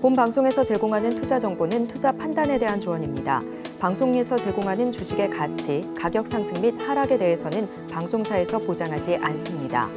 본 방송에서 제공하는 투자 정보는 투자 판단에 대한 조언입니다. 방송에서 제공하는 주식의 가치, 가격 상승 및 하락에 대해서는 방송사에서 보장하지 않습니다.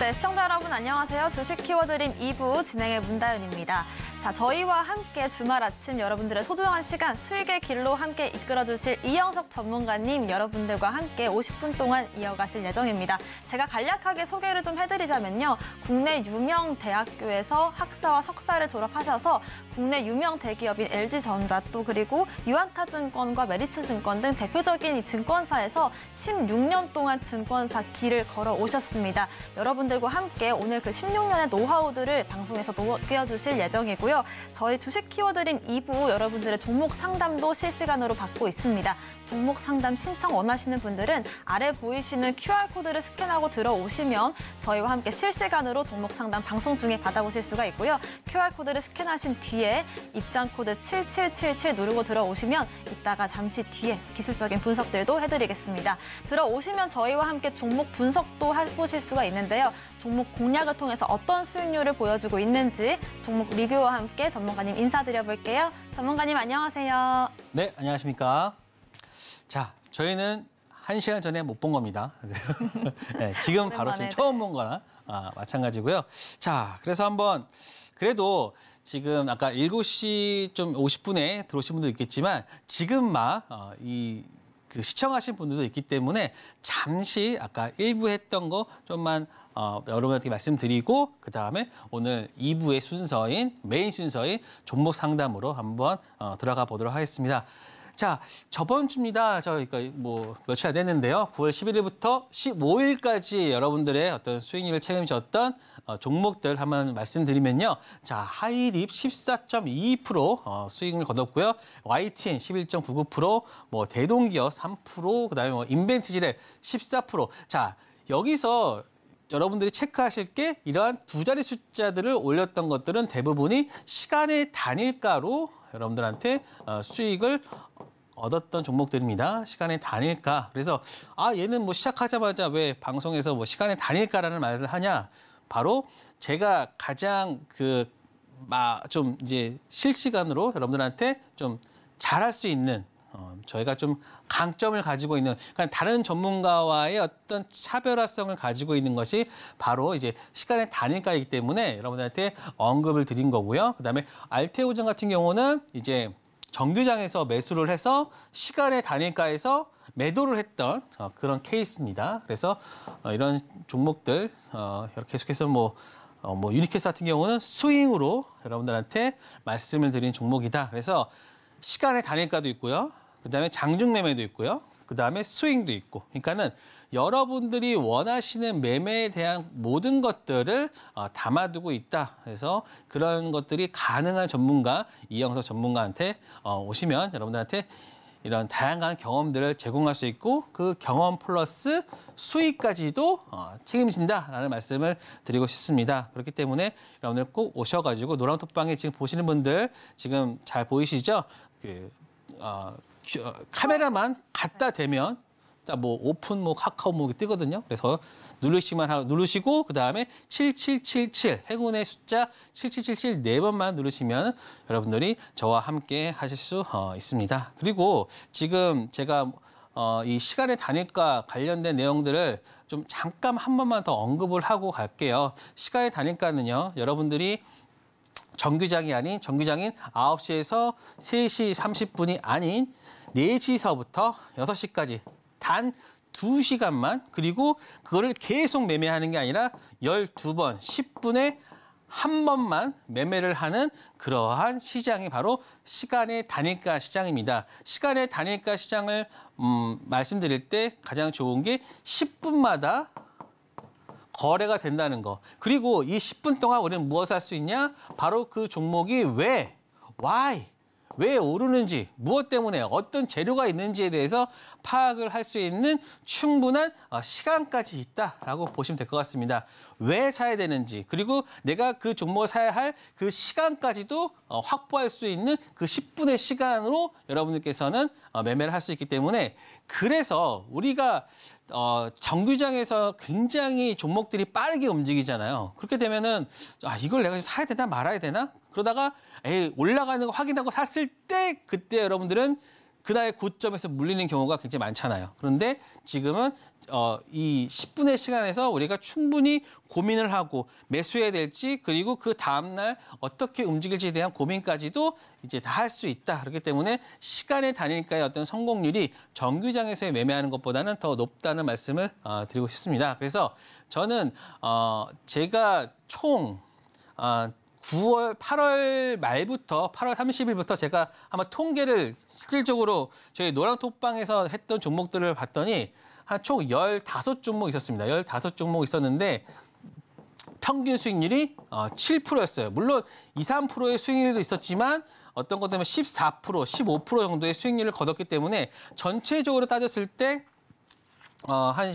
네, 시청자 여러분 안녕하세요. 주식 키워드림 2부 진행의 문다윤입니다 자, 저희와 함께 주말 아침 여러분들의 소중한 시간 수익의 길로 함께 이끌어 주실 이영석 전문가님 여러분들과 함께 50분 동안 이어가실 예정입니다. 제가 간략하게 소개를 좀 해드리자면요. 국내 유명 대학교에서 학사와 석사를 졸업하셔서 국내 유명 대기업인 LG전자 또 그리고 유한타증권과 메리츠증권 등 대표적인 증권사에서 16년 동안 증권사 길을 걸어 오셨습니다. 여러분들과 함께 오늘 그 16년의 노하우들을 방송에서 녹워주실 예정이고요. 있고요. 저희 주식 키워드림 2부 여러분들의 종목 상담도 실시간으로 받고 있습니다. 종목 상담 신청 원하시는 분들은 아래 보이시는 QR코드를 스캔하고 들어오시면 저희와 함께 실시간으로 종목 상담 방송 중에 받아보실 수가 있고요. QR코드를 스캔하신 뒤에 입장 코드 7777 누르고 들어오시면 이따가 잠시 뒤에 기술적인 분석들도 해드리겠습니다. 들어오시면 저희와 함께 종목 분석도 해보실 수가 있는데요. 종목 공략을 통해서 어떤 수익률을 보여주고 있는지 종목 리뷰와 함께 전문가님 인사드려볼게요. 전문가님 안녕하세요. 네, 안녕하십니까. 자, 저희는 한 시간 전에 못 본 겁니다. 네, 지금 바로 지금 처음 네. 본 거나 아, 마찬가지고요. 자, 그래서 한번 그래도 지금 아까 7시 좀 50분에 들어오신 분도 있겠지만 지금 막이 어, 그 시청하신 분들도 있기 때문에 잠시 아까 일부 했던 거 좀만 어, 여러분한테 말씀드리고 그 다음에 오늘 2부의 순서인 메인 순서인 종목 상담으로 한번 어, 들어가 보도록 하겠습니다. 자, 저번 주입니다. 저희가 뭐 며칠 안 됐는데요. 9월 11일부터 15일까지 여러분들의 어떤 수익률을 책임졌던 어, 종목들 한번 말씀드리면요. 자, 하이립 14.22% 어, 수익을 거뒀고요. YTN 11.99%, 뭐 대동기업 3%, 그다음에 뭐 인벤트질의 14%. 자, 여기서 여러분들이 체크하실 게 이러한 두 자리 숫자들을 올렸던 것들은 대부분이 시간의 단일가로 여러분들한테 어, 수익을 얻었던 종목들입니다. 시간의 단일가. 그래서 아 얘는 뭐 시작하자마자 왜 방송에서 뭐 시간의 단일가라는 말을 하냐? 바로 제가 가장 그마좀 이제 실시간으로 여러분들한테 좀 잘할 수 있는 어, 저희가 좀 강점을 가지고 있는 그러니까 다른 전문가와의 어떤 차별화성을 가지고 있는 것이 바로 이제 시간의 단일가이기 때문에 여러분들한테 언급을 드린 거고요. 그다음에 알테오전 같은 경우는 이제 정규장에서 매수를 해서 시간의 단일가에서 매도를 했던 어, 그런 케이스입니다. 그래서 어, 이런 종목들 어, 계속해서 뭐 어, 뭐 유니캐스 같은 경우는 스윙으로 여러분들한테 말씀을 드린 종목이다. 그래서 시간의 단일가도 있고요. 그다음에 장중 매매도 있고요. 그다음에 스윙도 있고. 그러니까는 여러분들이 원하시는 매매에 대한 모든 것들을 어, 담아두고 있다. 그래서 그런 것들이 가능한 전문가, 이영석 전문가한테 어, 오시면 여러분들한테 이런 다양한 경험들을 제공할 수 있고 그 경험 플러스 수익까지도 어, 책임진다라는 말씀을 드리고 싶습니다. 그렇기 때문에 여러분들 꼭 오셔가지고 노랑톡방에 지금 보시는 분들 지금 잘 보이시죠? 그, 어, 카메라만 갖다 대면 뭐 오픈 뭐 카카오 뭐 뜨거든요. 그래서 누르시만 하고 누르시고 그다음에 7777 행운의 숫자 7777 네 번만 누르시면 여러분들이 저와 함께 하실 수 어, 있습니다. 그리고 지금 제가 어, 이 시간의 단일과 관련된 내용들을 좀 잠깐 한 번만 더 언급을 하고 갈게요. 시간의 단일과는요 여러분들이 정규장이 아닌 정규장인 9시에서 3시 30분이 아닌 4시서부터 6시까지 단 2시간만 그리고 그거를 계속 매매하는 게 아니라 12번 10분에 한 번만 매매를 하는 그러한 시장이 바로 시간의 단일가 시장입니다. 시간의 단일가 시장을 음, 말씀드릴 때 가장 좋은 게 10분마다 거래가 된다는 거. 그리고 이 10분 동안 우리는 무엇을 할 수 있냐? 바로 그 종목이 왜, why, 왜 오르는지, 무엇 때문에 어떤 재료가 있는지에 대해서 파악을 할 수 있는 충분한 어, 시간까지 있다라고 보시면 될 것 같습니다. 왜 사야 되는지, 그리고 내가 그 종목을 사야 할 그 시간까지도 어, 확보할 수 있는 그 10분의 시간으로 여러분들께서는 어, 매매를 할 수 있기 때문에 그래서 우리가 어, 정규장에서 굉장히 종목들이 빠르게 움직이잖아요. 그렇게 되면은 아 이걸 내가 사야 되나 말아야 되나 그러다가 에이, 올라가는 거 확인하고 샀을 때 그때 여러분들은 그날의 고점에서 물리는 경우가 굉장히 많잖아요. 그런데 지금은 어, 이 10분의 시간에서 우리가 충분히 고민을 하고 매수해야 될지 그리고 그 다음날 어떻게 움직일지에 대한 고민까지도 이제 다 할 수 있다. 그렇기 때문에 시간에다니니까의 어떤 성공률이 정규장에서의 매매하는 것보다는 더 높다는 말씀을 어, 드리고 싶습니다. 그래서 저는 어, 제가 총 어, 9월, 8월 말부터 8월 30일부터 제가 아마 통계를 실질적으로 저희 노랑톡방에서 했던 종목들을 봤더니 한 총 15종목 있었습니다. 15종목 있었는데 평균 수익률이 7%였어요. 어, 물론 2, 3%의 수익률도 있었지만 어떤 것 때문에 14%, 15% 정도의 수익률을 거뒀기 때문에 전체적으로 따졌을 때 어, 한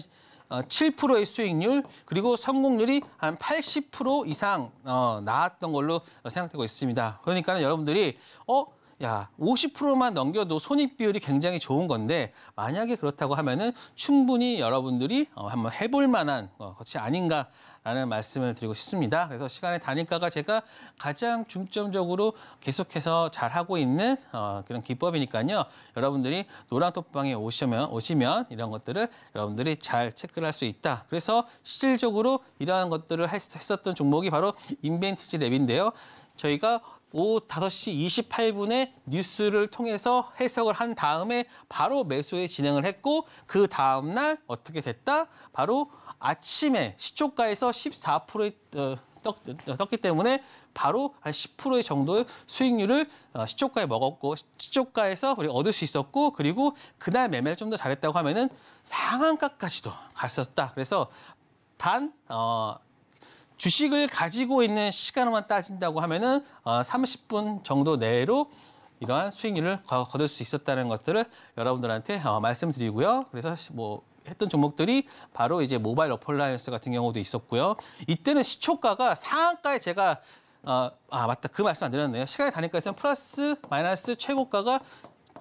7%의 어, 수익률 그리고 성공률이 한 80% 이상 어, 나왔던 걸로 생각되고 있습니다. 그러니까 여러분들이 어 야, 50%만 넘겨도 손익 비율이 굉장히 좋은 건데 만약에 그렇다고 하면은 충분히 여러분들이 어, 한번 해볼 만한 어, 것이 아닌가 라는 말씀을 드리고 싶습니다. 그래서 시간의 단위가가 제가 가장 중점적으로 계속해서 잘하고 있는 어, 그런 기법이니까요. 여러분들이 노란톡방에 오시면, 오시면 이런 것들을 여러분들이 잘 체크를 할 수 있다. 그래서 실질적으로 이러한 것들을 했었던 종목이 바로 인벤티지 랩인데요. 저희가 오후 5시 28분에 뉴스를 통해서 해석을 한 다음에 바로 매수에 진행을 했고 그 다음날 어떻게 됐다? 바로 아침에 시초가에서 14%의 떴, 기 때문에 바로 한 10%의 정도의 수익률을 어, 시초가에 먹었고 시초가에서 우리 얻을 수 있었고 그리고 그날 매매를 좀 더 잘했다고 하면은 상한가까지도 갔었다. 그래서 단 어, 주식을 가지고 있는 시간만 따진다고 하면은 어, 30분 정도 내로 이러한 수익률을 거둘 수 있었다는 것들을 여러분들한테 어, 말씀드리고요. 그래서 뭐 했던 종목들이 바로 이제 모바일 어플라이언스 같은 경우도 있었고요. 이때는 시초가가 상한가에 제가 어, 아 맞다 그 말씀 안 드렸네요. 시간의 단위가에서 플러스 마이너스 최고가가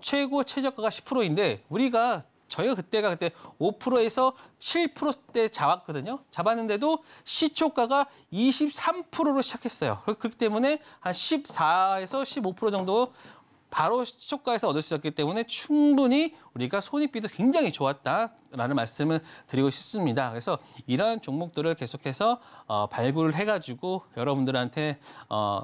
최고 최저가가 10%인데 우리가 저희가 그때가 그때 5%에서 7%대 잡았거든요. 잡았는데도 시초가가 23%로 시작했어요. 그렇기 때문에 한 14에서 15% 정도 바로 시초가에서 얻을 수 있었기 때문에 충분히 우리가 손익비도 굉장히 좋았다라는 말씀을 드리고 싶습니다. 그래서 이러한 종목들을 계속해서 어, 발굴을 해가지고 여러분들한테 어,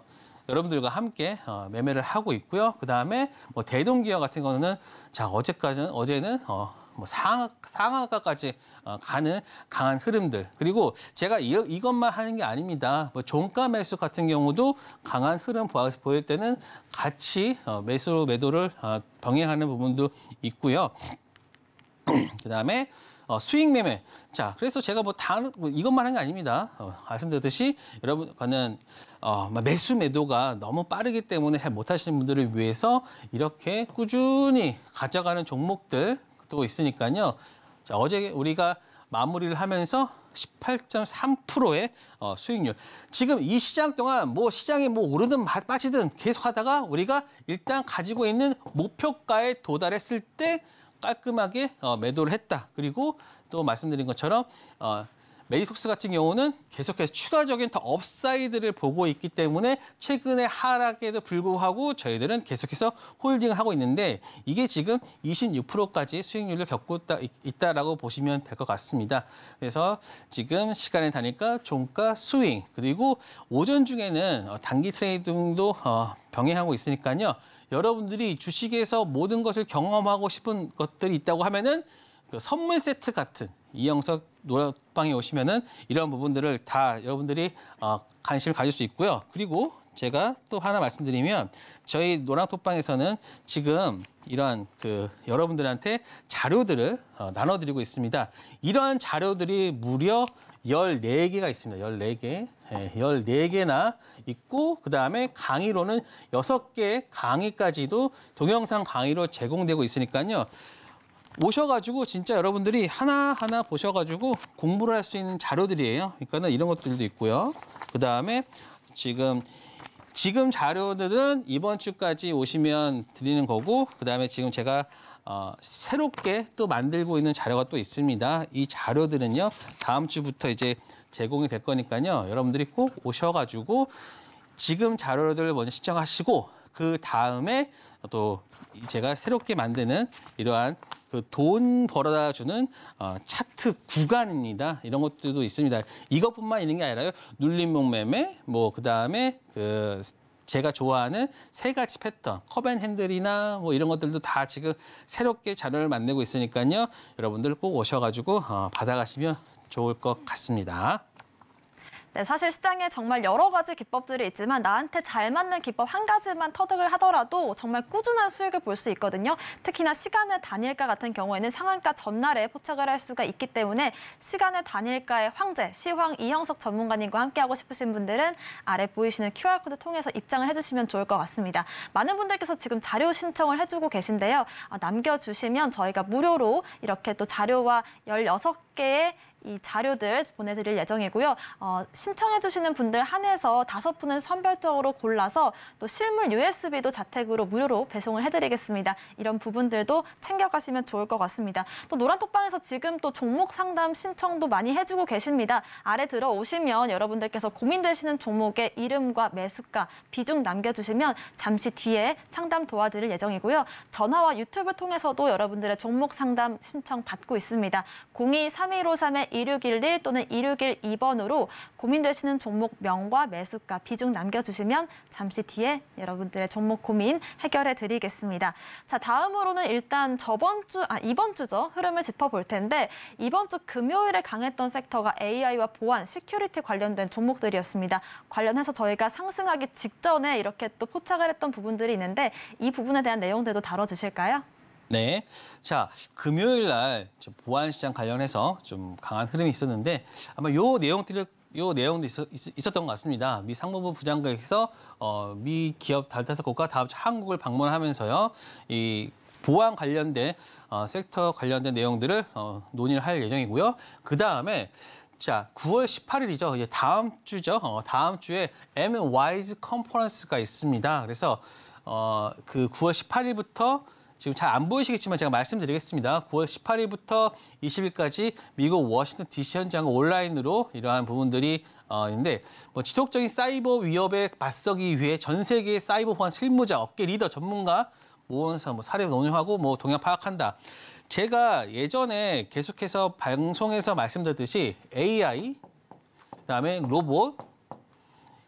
여러분들과 함께 어, 매매를 하고 있고요. 그 다음에 뭐 대동기업 같은 거는 자 어제까지는 어제는 어, 뭐 상하, 상하가까지 어, 가는 강한 흐름들 그리고 제가 이, 이것만 하는 게 아닙니다. 뭐 종가 매수 같은 경우도 강한 흐름 보일 때는 같이 어, 매수로 매도를 어, 병행하는 부분도 있고요. 그다음에 어, 수익 매매. 자, 그래서 제가 뭐 다, 뭐 이것만 하는 게 아닙니다. 어, 말씀드렸듯이 여러분과는 어, 뭐 매수 매도가 너무 빠르기 때문에 잘 못하시는 분들을 위해서 이렇게 꾸준히 가져가는 종목들 앞두고 있으니까요. 자, 어제 우리가 마무리를 하면서 18.3%의 어, 수익률. 지금 이 시장 동안 뭐 시장이 뭐 오르든 빠지든 계속 하다가 우리가 일단 가지고 있는 목표가에 도달했을 때 깔끔하게 어, 매도를 했다. 그리고 또 말씀드린 것처럼 어, 메이속스 같은 경우는 계속해서 추가적인 더 업사이드를 보고 있기 때문에 최근에 하락에도 불구하고 저희들은 계속해서 홀딩을 하고 있는데 이게 지금 26%까지 수익률을 겪고 있다, 라고 보시면 될 것 같습니다. 그래서 지금 시간에 다니까 종가 스윙 그리고 오전 중에는 어, 단기 트레이딩도 어, 병행하고 있으니까요. 여러분들이 주식에서 모든 것을 경험하고 싶은 것들이 있다고 하면은 그 선물 세트 같은 이영석 노래방에 오시면은 이런 부분들을 다 여러분들이 어, 관심을 가질 수 있고요. 그리고 제가 또 하나 말씀드리면 저희 노랑톡방에서는 지금 이러한 그 여러분들한테 자료들을 어, 나눠드리고 있습니다. 이러한 자료들이 무려 열네 개가 있습니다. 열네 개 14개. 예, 열네 개나 있고 그다음에 강의로는 여섯 개 강의까지도 동영상 강의로 제공되고 있으니까요. 오셔가지고 진짜 여러분들이 하나하나 보셔가지고 공부를 할 수 있는 자료들이에요. 그러니까는 이런 것들도 있고요. 그 다음에 지금 지금 자료들은 이번 주까지 오시면 드리는 거고 그 다음에 지금 제가 어, 새롭게 또 만들고 있는 자료가 또 있습니다. 이 자료들은요 다음 주부터 이제 제공이 될 거니까요 여러분들이 꼭 오셔가지고 지금 자료들을 먼저 신청하시고 그 다음에 또 제가 새롭게 만드는 이러한 그 돈 벌어다 주는 어, 차트 구간입니다. 이런 것들도 있습니다. 이것뿐만 있는 게 아니라요. 눌림목 매매, 뭐 그다음에 그 제가 좋아하는 세 가지 패턴, 커벤 핸들이나 뭐 이런 것들도 다 지금 새롭게 자료를 만들고 있으니까요. 여러분들 꼭 오셔가지고 어, 받아가시면 좋을 것 같습니다. 네, 사실 시장에 정말 여러 가지 기법들이 있지만 나한테 잘 맞는 기법 한 가지만 터득을 하더라도 정말 꾸준한 수익을 볼 수 있거든요. 특히나 시간을 단일가 같은 경우에는 상한가 전날에 포착을 할 수가 있기 때문에 시간을 단일가의 황제, 시황 이형석 전문가님과 함께하고 싶으신 분들은 아래 보이시는 QR코드 통해서 입장을 해주시면 좋을 것 같습니다. 많은 분들께서 지금 자료 신청을 해주고 계신데요. 아, 남겨주시면 저희가 무료로 이렇게 또 자료와 16개의 이 자료들 보내드릴 예정이고요. 어, 신청해주시는 분들 한해서 다섯 분을 선별적으로 골라서 또 실물 USB도 자택으로 무료로 배송을 해드리겠습니다. 이런 부분들도 챙겨가시면 좋을 것 같습니다. 또 노란톡방에서 지금 또 종목 상담 신청도 많이 해주고 계십니다. 아래 들어오시면 여러분들께서 고민되시는 종목의 이름과 매수가, 비중 남겨주시면 잠시 뒤에 상담 도와드릴 예정이고요. 전화와 유튜브 통해서도 여러분들의 종목 상담 신청 받고 있습니다. 023153의 2611 또는 2612번으로 고민되시는 종목 명과 매수가 비중 남겨주시면 잠시 뒤에 여러분들의 종목 고민 해결해 드리겠습니다. 자, 다음으로는 일단 저번 주, 아, 이번 주죠. 흐름을 짚어볼 텐데 이번 주 금요일에 강했던 섹터가 AI와 보안, 시큐리티 관련된 종목들이었습니다. 관련해서 저희가 상승하기 직전에 이렇게 또 포착을 했던 부분들이 있는데 이 부분에 대한 내용들도 다뤄주실까요? 네. 자, 금요일 날 보안 시장 관련해서 좀 강한 흐름이 있었는데 아마 요 내용들을 요 내용도 있었, 있었던 것 같습니다. 미 상무부 부장관께서 어, 미 기업 달타사 국가 다음 주 한국을 방문하면서요. 이 보안 관련된 어, 섹터 관련된 내용들을 어, 논의를 할 예정이고요. 그 다음에 자, 9월 18일이죠. 이제 다음 주죠. 어, 다음 주에 M&Y's 컨퍼런스가 있습니다. 그래서 어, 그 9월 18일부터 지금 잘 안 보이시겠지만 제가 말씀드리겠습니다. 9월 18일부터 20일까지 미국 워싱턴 DC 현장 온라인으로 이러한 부분들이 어, 있는데 뭐 지속적인 사이버 위협에 맞서기 위해 전 세계의 사이버 보안 실무자, 업계 리더, 전문가 모원사 뭐 사례 논의하고 뭐 동향 파악한다. 제가 예전에 계속해서 방송에서 말씀드렸듯이 AI, 그다음에 로봇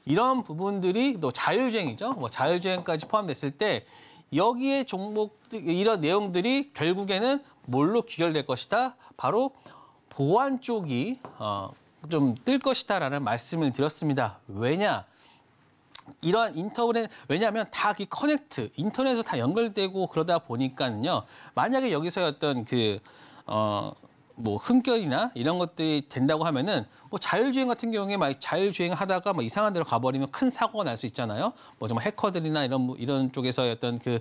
이런 부분들이 또 자율주행이죠. 뭐 자율주행까지 포함됐을 때 여기에 종목 이런 내용들이 결국에는 뭘로 귀결될 것이다. 바로 보안 쪽이 어, 좀 뜰 것이다라는 말씀을 드렸습니다. 왜냐? 이러한 인터넷 왜냐하면 다 이 커넥트 인터넷으로 다 연결되고 그러다 보니까는요 만약에 여기서 어떤 그어 뭐 흠결이나 이런 것들이 된다고 하면은 뭐 자율주행 같은 경우에 막 자율주행 하다가 뭐 이상한 데로 가버리면 큰 사고가 날 수 있잖아요. 뭐 정말 해커들이나 이런 뭐 이런 쪽에서 어떤 그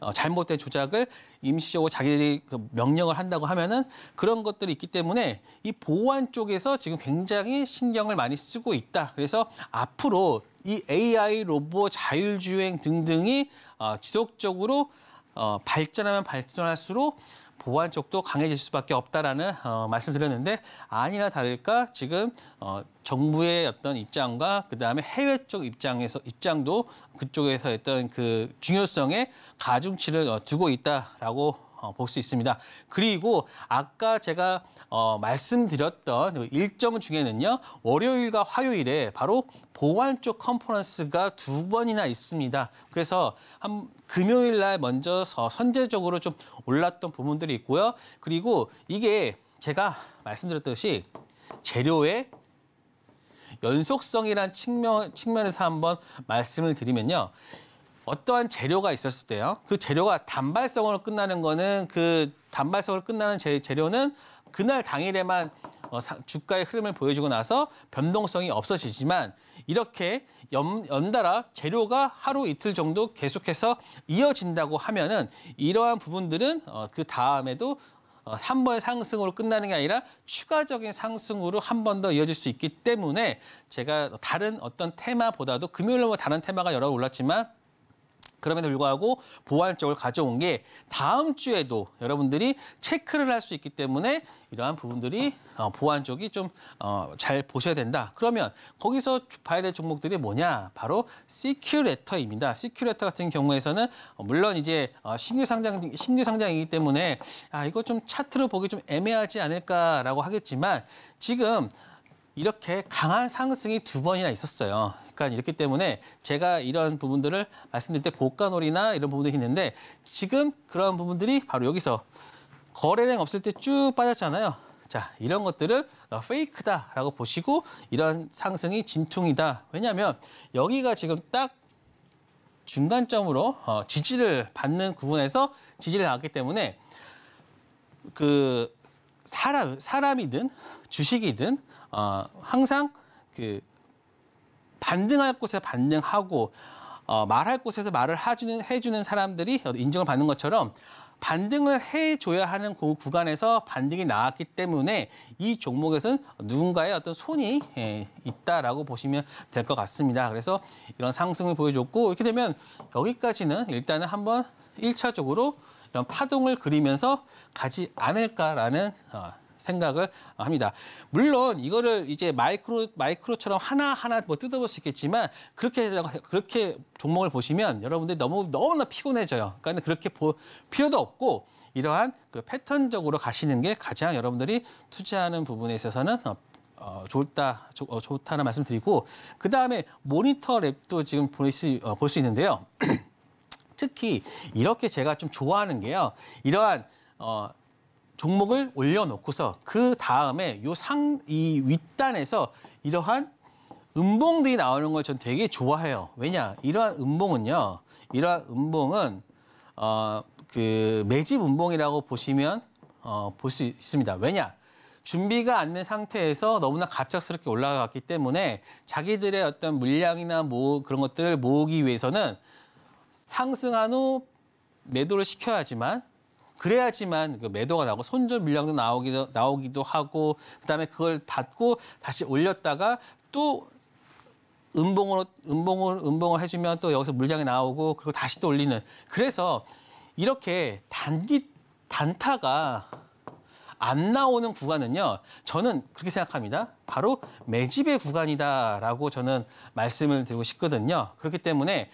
어, 잘못된 조작을 임시적으로 자기들이 그 명령을 한다고 하면은 그런 것들이 있기 때문에 이 보안 쪽에서 지금 굉장히 신경을 많이 쓰고 있다. 그래서 앞으로 이 AI 로봇 자율주행 등등이 어, 지속적으로 어, 발전하면 발전할수록 보안 쪽도 강해질 수밖에 없다라는 어, 말씀드렸는데 아니나 다를까 지금 어, 정부의 어떤 입장과 그다음에 해외 쪽 입장에서 입장도 그쪽에서 했던 그 중요성에 가중치를 어, 두고 있다라고 어, 볼 수 있습니다. 그리고 아까 제가 어, 말씀드렸던 일정 중에는요. 월요일과 화요일에 바로 보안 쪽 컨퍼런스가 두 번이나 있습니다. 그래서 한 금요일 날 먼저 선제적으로 좀 올랐던 부분들이 있고요. 그리고 이게 제가 말씀드렸듯이 재료의 연속성이란 측면, 측면에서 한번 말씀을 드리면요. 어떠한 재료가 있었을 때요. 그 재료가 단발성으로 끝나는 거는 그 단발성으로 끝나는 재, 재료는 그날 당일에만 어, 사, 주가의 흐름을 보여주고 나서 변동성이 없어지지만 이렇게 연, 연달아 재료가 하루 이틀 정도 계속해서 이어진다고 하면은 이러한 부분들은 어, 그 다음에도 어, 한 번의 상승으로 끝나는 게 아니라 추가적인 상승으로 한 번 더 이어질 수 있기 때문에 제가 다른 어떤 테마보다도 금요일로뭐 다른 테마가 여러 올랐지만 그럼에도 불구하고 보완적을 가져온 게 다음 주에도 여러분들이 체크를 할 수 있기 때문에 이러한 부분들이 어, 보완쪽이 좀잘 어, 보셔야 된다. 그러면 거기서 봐야 될 종목들이 뭐냐? 바로 시큐레터입니다. 시큐레터 같은 경우에서는 물론 이제 어, 신규 상장 신규 상장이기 때문에 아 이거 좀 차트로 보기 좀 애매하지 않을까라고 하겠지만 지금 이렇게 강한 상승이 두 번이나 있었어요. 약간 이렇기 때문에 제가 이런 부분들을 말씀드릴 때 고가놀이나 이런 부분들이 있는데 지금 그런 부분들이 바로 여기서 거래량 없을 때 쭉 빠졌잖아요. 자, 이런 것들은 어, 페이크다라고 보시고 이런 상승이 진통이다 왜냐하면 여기가 지금 딱 중간점으로 어, 지지를 받는 구분에서 지지를 받기 때문에 그 사람, 사람이든 주식이든 어, 항상 그 반등할 곳에 서 반등하고 어, 말할 곳에서 말을 하주는 해주는 사람들이 인정을 받는 것처럼 반등을 해줘야 하는 그 구간에서 반등이 나왔기 때문에 이 종목에서는 누군가의 어떤 손이 예, 있다라고 보시면 될 것 같습니다. 그래서 이런 상승을 보여줬고 이렇게 되면 여기까지는 일단은 한번 일차적으로 이런 파동을 그리면서 가지 않을까라는 어, 생각을 합니다. 물론 이거를 이제 마이크로 마이크로처럼 하나 하나 뭐 뜯어볼 수 있겠지만 그렇게 그렇게 종목을 보시면 여러분들 너무 너무나 피곤해져요. 그러니까 그렇게 볼 필요도 없고 이러한 그 패턴적으로 가시는 게 가장 여러분들이 투자하는 부분에 있어서는 어, 어 좋다, 좋, 어, 좋다는 말씀 드리고, 그 다음에 모니터 랩도 지금 볼수 어, 볼수 있는데요. 특히 이렇게 제가 좀 좋아하는 게요. 이러한, 어, 종목을 올려놓고서 그 다음에 요 상 이 윗단에서 이러한 음봉들이 나오는 걸 전 되게 좋아해요. 왜냐 이러한 음봉은요, 이러한 음봉은 어 그 매집 음봉이라고 보시면 어볼 수 있습니다. 왜냐 준비가 안 된 상태에서 너무나 갑작스럽게 올라갔기 때문에 자기들의 어떤 물량이나 뭐 그런 것들을 모으기 위해서는 상승한 후 매도를 시켜야지만 그래야지만 그 매도가 나오고 손절 물량도 나오기도, 나오기도 하고 그다음에 그걸 받고 다시 올렸다가 또 음봉으로 음봉을 음봉을 해주면 또 여기서 물량이 나오고 그리고 다시 또 올리는 그래서 이렇게 단기 단타가 안 나오는 구간은요 저는 그렇게 생각합니다 바로 매집의 구간이다라고 저는 말씀을 드리고 싶거든요 그렇기 때문에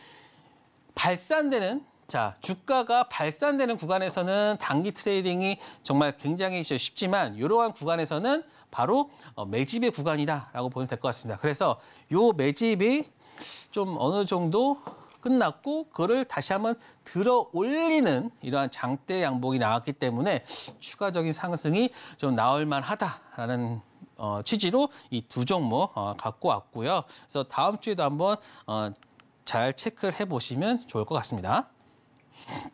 발산되는 자, 주가가 발산되는 구간에서는 단기 트레이딩이 정말 굉장히 쉽지만 이러한 구간에서는 바로 어, 매집의 구간이다라고 보면 될 것 같습니다. 그래서 요 매집이 좀 어느 정도 끝났고 그를 다시 한번 들어 올리는 이러한 장대 양봉이 나왔기 때문에 추가적인 상승이 좀 나올 만하다라는 어, 취지로 이 두 종목 어, 갖고 왔고요. 그래서 다음 주에도 한번 어, 잘 체크를 해보시면 좋을 것 같습니다.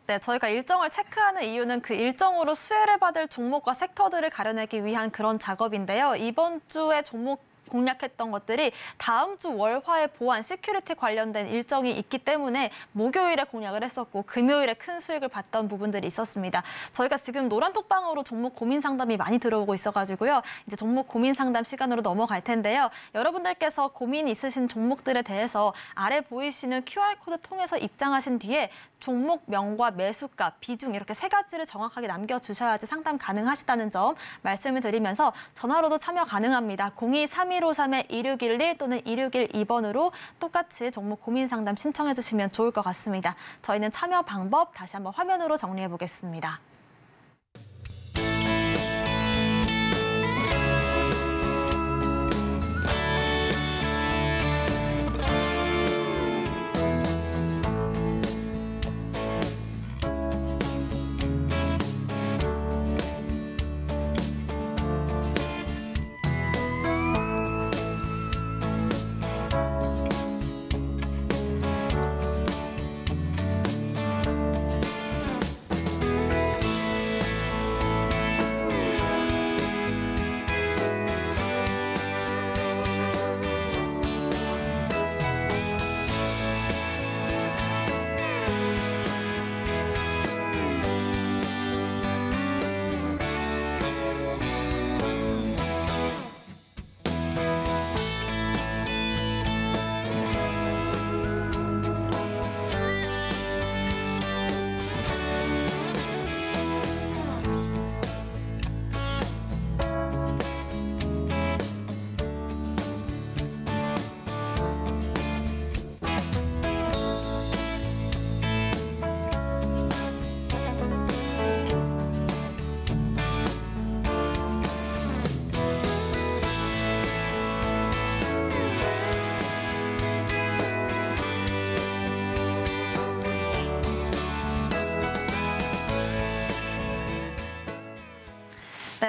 네, 저희가 일정을 체크하는 이유는 그 일정으로 수혜를 받을 종목과 섹터들을 가려내기 위한 그런 작업인데요. 이번 주에 종목 공략했던 것들이 다음 주 월화에 보안 시큐리티 관련된 일정이 있기 때문에 목요일에 공략을 했었고 금요일에 큰 수익을 봤던 부분들이 있었습니다. 저희가 지금 노란 톡방으로 종목 고민 상담이 많이 들어오고 있어가지고요. 이제 종목 고민 상담 시간으로 넘어갈 텐데요. 여러분들께서 고민 있으신 종목들에 대해서 아래 보이시는 QR코드 통해서 입장하신 뒤에 종목명과 매수가, 비중 이렇게 세 가지를 정확하게 남겨주셔야지 상담 가능하시다는 점 말씀을 드리면서 전화로도 참여 가능합니다. 0 2 3 1 0 1 5 3 1 6 1 1 또는 1 6 1 2번으로 똑같이 종목 고민 상담 신청해 주시면 좋을 것 같습니다. 저희는 참여 방법 다시 한번 화면으로 정리해 보겠습니다.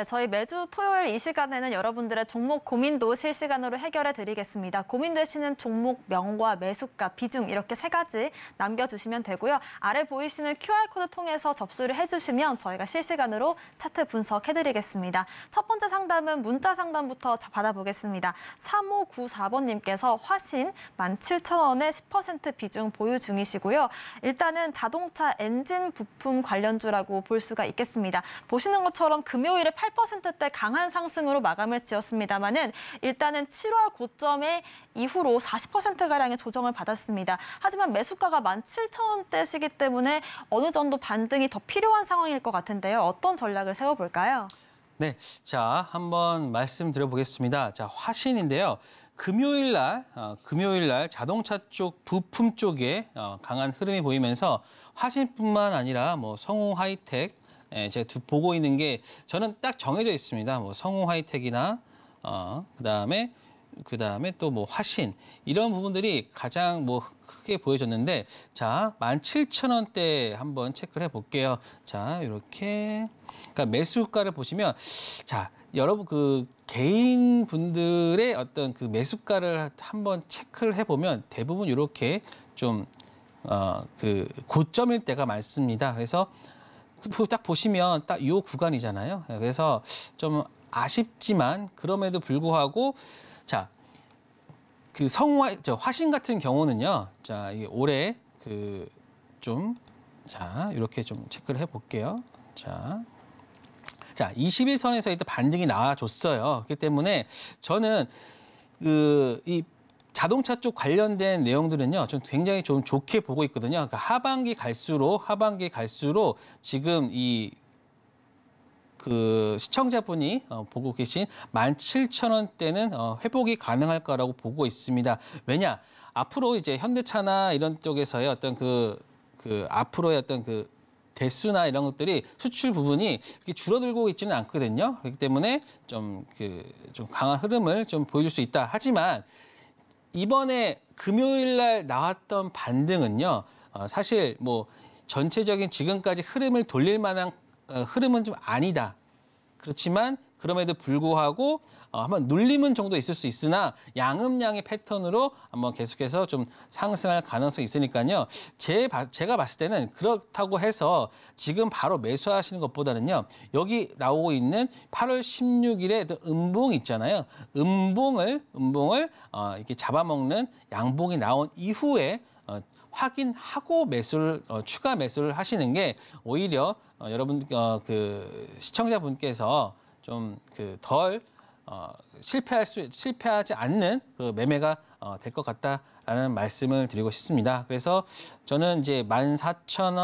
저희 매주 토요일 이 시간에는 여러분들의 종목 고민도 실시간으로 해결해 드리겠습니다. 고민되시는 종목 명과 매수가, 비중 이렇게 세 가지 남겨주시면 되고요. 아래 보이시는 QR코드 통해서 접수를 해주시면 저희가 실시간으로 차트 분석해 드리겠습니다. 첫 번째 상담은 문자 상담부터 받아보겠습니다. 3594번님께서 화신 17,000원에 10% 비중 보유 중이시고요. 일단은 자동차 엔진 부품 관련주라고 볼 수가 있겠습니다. 보시는 것처럼 금요일에 8 8%대 강한 상승으로 마감을 지었습니다만은 일단은 7월 고점에 이후로 40%가량의 조정을 받았습니다. 하지만 매수가가 17,000원대시기 때문에 어느 정도 반등이 더 필요한 상황일 것 같은데요. 어떤 전략을 세워볼까요? 네, 자 한번 말씀드려보겠습니다. 자 화신인데요. 금요일 날 어, 금요일 날 자동차 쪽 부품 쪽에 어, 강한 흐름이 보이면서 화신뿐만 아니라 뭐 성우 하이텍 예, 제가 두, 보고 있는 게 저는 딱 정해져 있습니다. 뭐 성우 화이텍이나 어, 그다음에 그다음에 또 뭐 화신 이런 부분들이 가장 뭐 크게 보여졌는데 자, 17,000원대 한번 체크를 해 볼게요. 자, 이렇게 그러니까 매수가를 보시면 자, 여러분 그 개인 분들의 어떤 그 매수가를 한번 체크를 해 보면 대부분 이렇게 좀어그 고점일 때가 많습니다. 그래서 딱 보시면 딱 요 구간이잖아요. 예, 그래서 좀 아쉽지만 그럼에도 불구하고 자, 그 성화 저 화신 같은 경우는요. 자, 이게 올해 그 좀 자, 이렇게 좀 체크를 해 볼게요. 자. 자, 21선에서 일단 반등이 나와줬어요. 그렇기 때문에 저는 그이 자동차 쪽 관련된 내용들은요, 좀 굉장히 좀 좋게 보고 있거든요. 그러니까 하반기 갈수록 하반기 갈수록 지금 이 그 시청자분이 어, 보고 계신 17,000원대는 어, 회복이 가능할 거라고 보고 있습니다. 왜냐? 앞으로 이제 현대차나 이런 쪽에서의 어떤 그, 그 앞으로의 어떤 그 대수나 이런 것들이 수출 부분이 이렇게 줄어들고 있지는 않거든요. 그렇기 때문에 좀 그좀 그좀 강한 흐름을 좀 보여줄 수 있다. 하지만 이번에 금요일 날 나왔던 반등은요. 어, 사실 뭐 전체적인 지금까지 흐름을 돌릴 만한 어, 흐름은 좀 아니다. 그렇지만 그럼에도 불구하고 어, 한번 눌림은 정도 있을 수 있으나 양음량의 패턴으로 한번 계속해서 좀 상승할 가능성이 있으니까요. 제, 제가 봤을 때는 그렇다고 해서 지금 바로 매수하시는 것보다는요. 여기 나오고 있는 8월 16일에 음봉 있잖아요. 음봉을 음봉을 어, 이렇게 잡아먹는 양봉이 나온 이후에 어, 확인하고 매수를 어, 추가 매수를 하시는 게 오히려 어, 여러분 어, 그 시청자분께서 좀그덜 어, 실패할 수, 실패하지 않는 그 매매가 어, 될것 같다라는 말씀을 드리고 싶습니다. 그래서 저는 이제 만 사천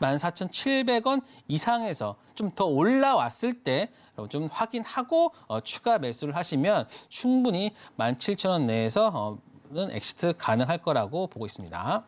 원만 사천 칠백 원 이상에서 좀 더 올라왔을 때 좀 확인하고 어, 추가 매수를 하시면 충분히 만 칠천 원 내에서 는 어, 엑시트 가능할 거라고 보고 있습니다.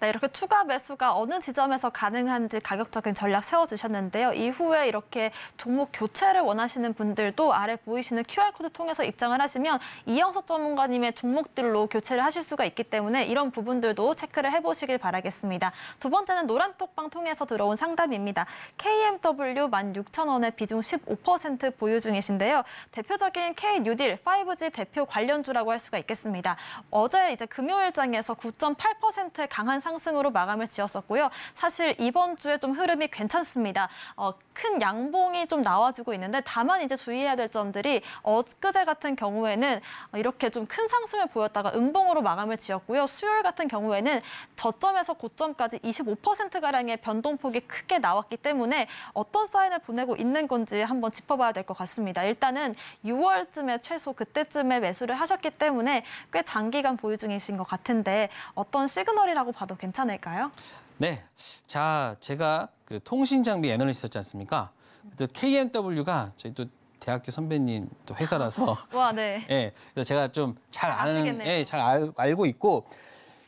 네, 이렇게 추가 매수가 어느 지점에서 가능한지 가격적인 전략 세워주셨는데요. 이후에 이렇게 종목 교체를 원하시는 분들도 아래 보이시는 QR코드 통해서 입장을 하시면 이영석 전문가님의 종목들로 교체를 하실 수가 있기 때문에 이런 부분들도 체크를 해보시길 바라겠습니다. 두 번째는 노란톡방 통해서 들어온 상담입니다. KMW 1 6 0 0 0원에 비중 15% 보유 중이신데요. 대표적인 K 뉴딜 5G 대표 관련주라고 할 수가 있겠습니다. 어제 이제 금요일장에서 9.8%의 강한 상승으로 마감을 지었었고요. 사실 이번 주에 좀 흐름이 괜찮습니다. 어, 큰 양봉이 좀 나와주고 있는데 다만 이제 주의해야 될 점들이 엊그제 같은 경우에는 이렇게 좀 큰 상승을 보였다가 음봉으로 마감을 지었고요. 수요일 같은 경우에는 저점에서 고점까지 25%가량의 변동폭이 크게 나왔기 때문에 어떤 사인을 보내고 있는 건지 한번 짚어봐야 될 것 같습니다. 일단은 6월쯤에 최소 그때쯤에 매수를 하셨기 때문에 꽤 장기간 보유 중이신 것 같은데 어떤 시그널이라고 봐도 봐도 괜찮을까요? 네. 자, 제가 그 통신 장비 애널리스트였지 않습니까? 그 KMW가 저희 또 대학교 선배님 또 회사라서 와, 네. 예. 그래서 제가 좀 잘 아는 예, 잘 알, 알고 있고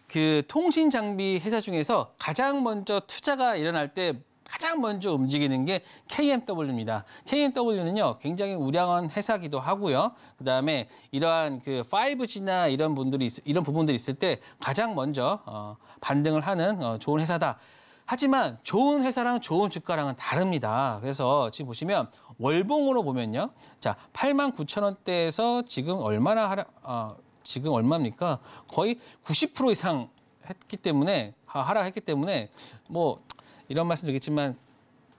그 통신 장비 회사 중에서 가장 먼저 투자가 일어날 때 가장 먼저 움직이는 게 KMW입니다. KMW는요, 굉장히 우량한 회사기도 하고요. 그 다음에 이러한 그 5G나 이런 분들이, 있, 이런 부분들이 있을 때 가장 먼저, 어, 반등을 하는 어, 좋은 회사다. 하지만 좋은 회사랑 좋은 주가랑은 다릅니다. 그래서 지금 보시면 월봉으로 보면요. 자, 8만 9천 원대에서 지금 얼마나 하라 어, 지금 얼마입니까? 거의 90% 이상 했기 때문에, 하락했기 때문에, 뭐, 이런 말씀 드리겠지만,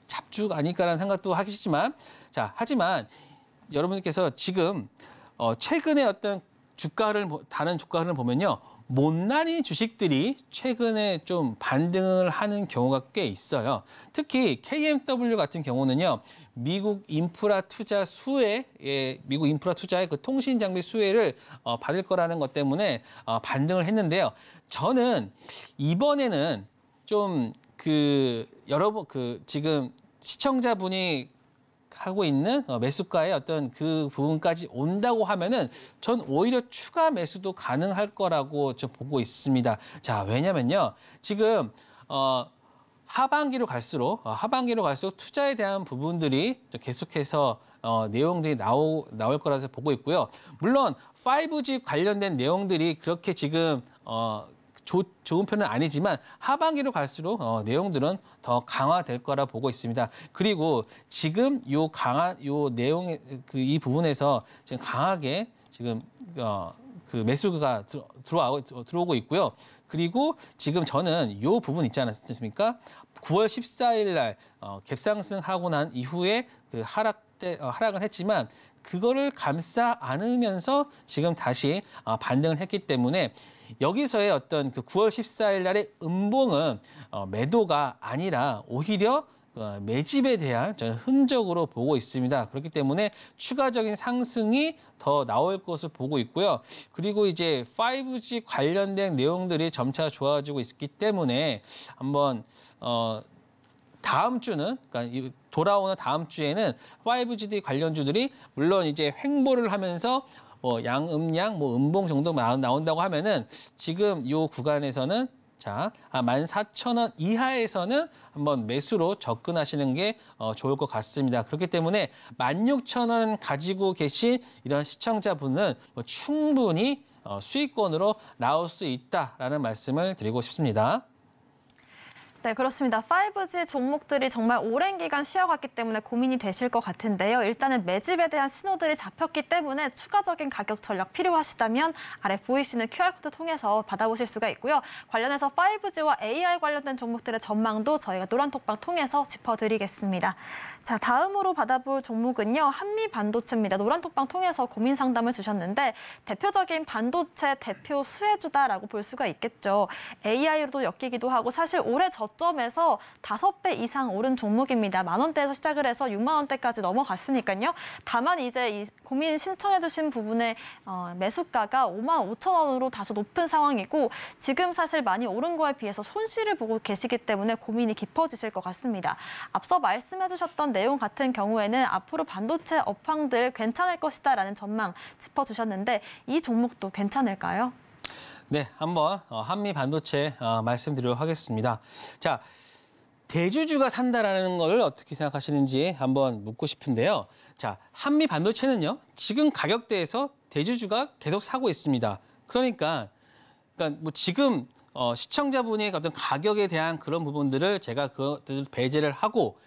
잡죽 아닐까라는 생각도 하시지만, 자, 하지만 여러분께서 들 지금, 어, 최근에 어떤 주가를, 다른 주가 를 보면요. 못난이 주식들이 최근에 좀 반등을 하는 경우가 꽤 있어요. 특히 KMW 같은 경우는요. 미국 인프라 투자 수혜, 예, 미국 인프라 투자의 그 통신 장비 수혜를 어, 받을 거라는 것 때문에 어, 반등을 했는데요. 저는 이번에는 좀 그 여러분 그 지금 시청자분이 하고 있는 어, 매수가의 어떤 그 부분까지 온다고 하면은 전 오히려 추가 매수도 가능할 거라고 저 보고 있습니다. 자, 왜냐면요. 지금 어 하반기로 갈수록 어, 하반기로 갈수록 투자에 대한 부분들이 계속해서 어, 내용들이 나오, 나올 거라서 보고 있고요. 물론 5G 관련된 내용들이 그렇게 지금 어, 조, 좋은 편은 아니지만 하반기로 갈수록 어, 내용들은 더 강화될 거라 보고 있습니다. 그리고 지금 요 강한 요 내용 그이 부분에서 지금 강하게 지금 어, 그 매수가 들어와 어, 들어오고 있고요. 그리고 지금 저는 요 부분 있지 않았습니까? 9월 14일 날 어, 갭상승하고 난 이후에 그 하락 때 어, 하락을 했지만 그거를 감싸 안으면서 지금 다시 어, 반등을 했기 때문에 여기서의 어떤 그 9월 14일 날의 음봉은 어, 매도가 아니라 오히려 어, 매집에 대한 저는 흔적으로 보고 있습니다. 그렇기 때문에 추가적인 상승이 더 나올 것을 보고 있고요. 그리고 이제 5G 관련된 내용들이 점차 좋아지고 있기 때문에 한번 어 다음 주는 그러니까 돌아오는 다음 주에는 5G 관련주들이 물론 이제 횡보를 하면서 뭐 양음양, 음, 뭐 음봉 정도 나온다고 하면은 지금 요 구간에서는 자, 아, 14,000원 이하에서는 한번 매수로 접근하시는 게 어, 좋을 것 같습니다. 그렇기 때문에 16,000원 가지고 계신 이런 시청자분은 뭐 충분히 어, 수익권으로 나올 수 있다라는 말씀을 드리고 싶습니다. 네, 그렇습니다. 5G 종목들이 정말 오랜 기간 쉬어갔기 때문에 고민이 되실 것 같은데요. 일단은 매집에 대한 신호들이 잡혔기 때문에 추가적인 가격 전략 필요하시다면 아래 보이시는 QR코드 통해서 받아보실 수가 있고요. 관련해서 5G와 AI 관련된 종목들의 전망도 저희가 노란톡방 통해서 짚어드리겠습니다. 자, 다음으로 받아볼 종목은요. 한미 반도체입니다. 노란톡방 통해서 고민 상담을 주셨는데 대표적인 반도체 대표 수혜주다라고 볼 수가 있겠죠. AI로도 엮이기도 하고 사실 올해 저 저점에서 5배 이상 오른 종목입니다. 만 원대에서 시작을 해서 6만 원대까지 넘어갔으니까요. 다만 이제 이 고민 신청해 주신 부분의 어, 매수가가 5만 5천 원으로 다소 높은 상황이고 지금 사실 많이 오른 거에 비해서 손실을 보고 계시기 때문에 고민이 깊어지실 것 같습니다. 앞서 말씀해 주셨던 내용 같은 경우에는 앞으로 반도체 업황들 괜찮을 것이다라는 전망 짚어주셨는데 이 종목도 괜찮을까요? 네, 한번 어, 한미 반도체 어, 말씀드리도록 하겠습니다. 자, 대주주가 산다라는 걸 어떻게 생각하시는지 한번 묻고 싶은데요. 자, 한미 반도체는요. 지금 가격대에서 대주주가 계속 사고 있습니다. 그러니까 그러니까 뭐 지금 어, 시청자분의 어떤 가격에 대한 그런 부분들을 제가 그것들 배제를 하고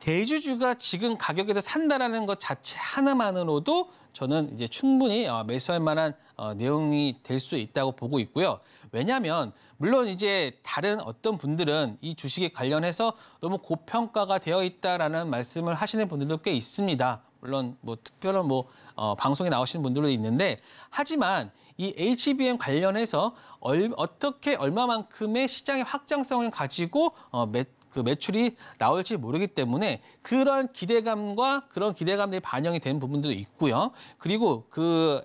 대주주가 지금 가격에서 산다라는 것 자체 하나만으로도 저는 이제 충분히 어, 매수할 만한 어, 내용이 될 수 있다고 보고 있고요. 왜냐하면 물론 이제 다른 어떤 분들은 이 주식에 관련해서 너무 고평가가 되어 있다라는 말씀을 하시는 분들도 꽤 있습니다. 물론 뭐 특별한 뭐 어, 방송에 나오시는 분들도 있는데 하지만 이 HBM 관련해서 얼, 어떻게 얼마만큼의 시장의 확장성을 가지고 어, 매, 그 매출이 나올지 모르기 때문에 그런 기대감과 그런 기대감들이 반영이 된 부분도 있고요. 그리고 그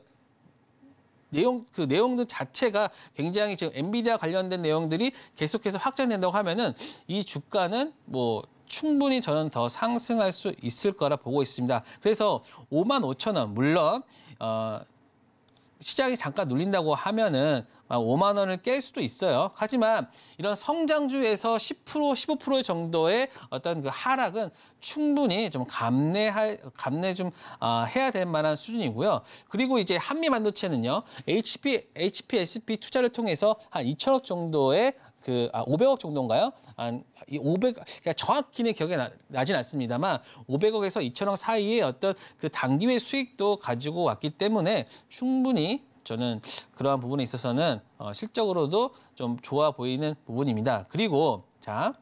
내용 그 내용들 자체가 굉장히 지금 엔비디아 관련된 내용들이 계속해서 확장된다고 하면은 이 주가는 뭐 충분히 저는 더 상승할 수 있을 거라 보고 있습니다. 그래서 5만 5천 원 물론 어 시장이 잠깐 눌린다고 하면은 5만 아, 원을 깰 수도 있어요. 하지만 이런 성장주에서 10% 15% 정도의 어떤 그 하락은 충분히 좀 감내할 감내 좀 아, 해야 될 만한 수준이고요. 그리고 이제 한미 반도체는요. HP HP SP 투자를 통해서 한 2천억 정도의 그, 아, 500억 정도인가요? 한, 이 500, 그러니까 정확히는 기억이 나, 나진 않습니다만, 500억에서 2천억 사이의 어떤 그 단기의 수익도 가지고 왔기 때문에 충분히 저는 그러한 부분에 있어서는 어, 실적으로도 좀 좋아 보이는 부분입니다. 그리고 자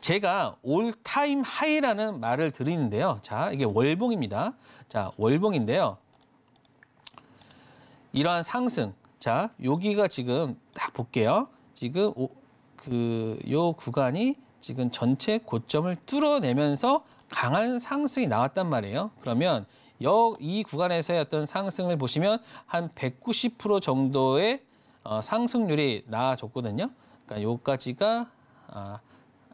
제가 올 타임 하이라는 말을 드리는데요. 자 이게 월봉입니다. 자 월봉인데요. 이러한 상승 자 여기가 지금 딱 볼게요. 지금 그 요 구간이 지금 전체 고점을 뚫어내면서 강한 상승이 나왔단 말이에요. 그러면 여, 이 구간에서의 어떤 상승을 보시면 한 190% 정도의 어, 상승률이 나와줬거든요. 그러니까 여기까지가 아,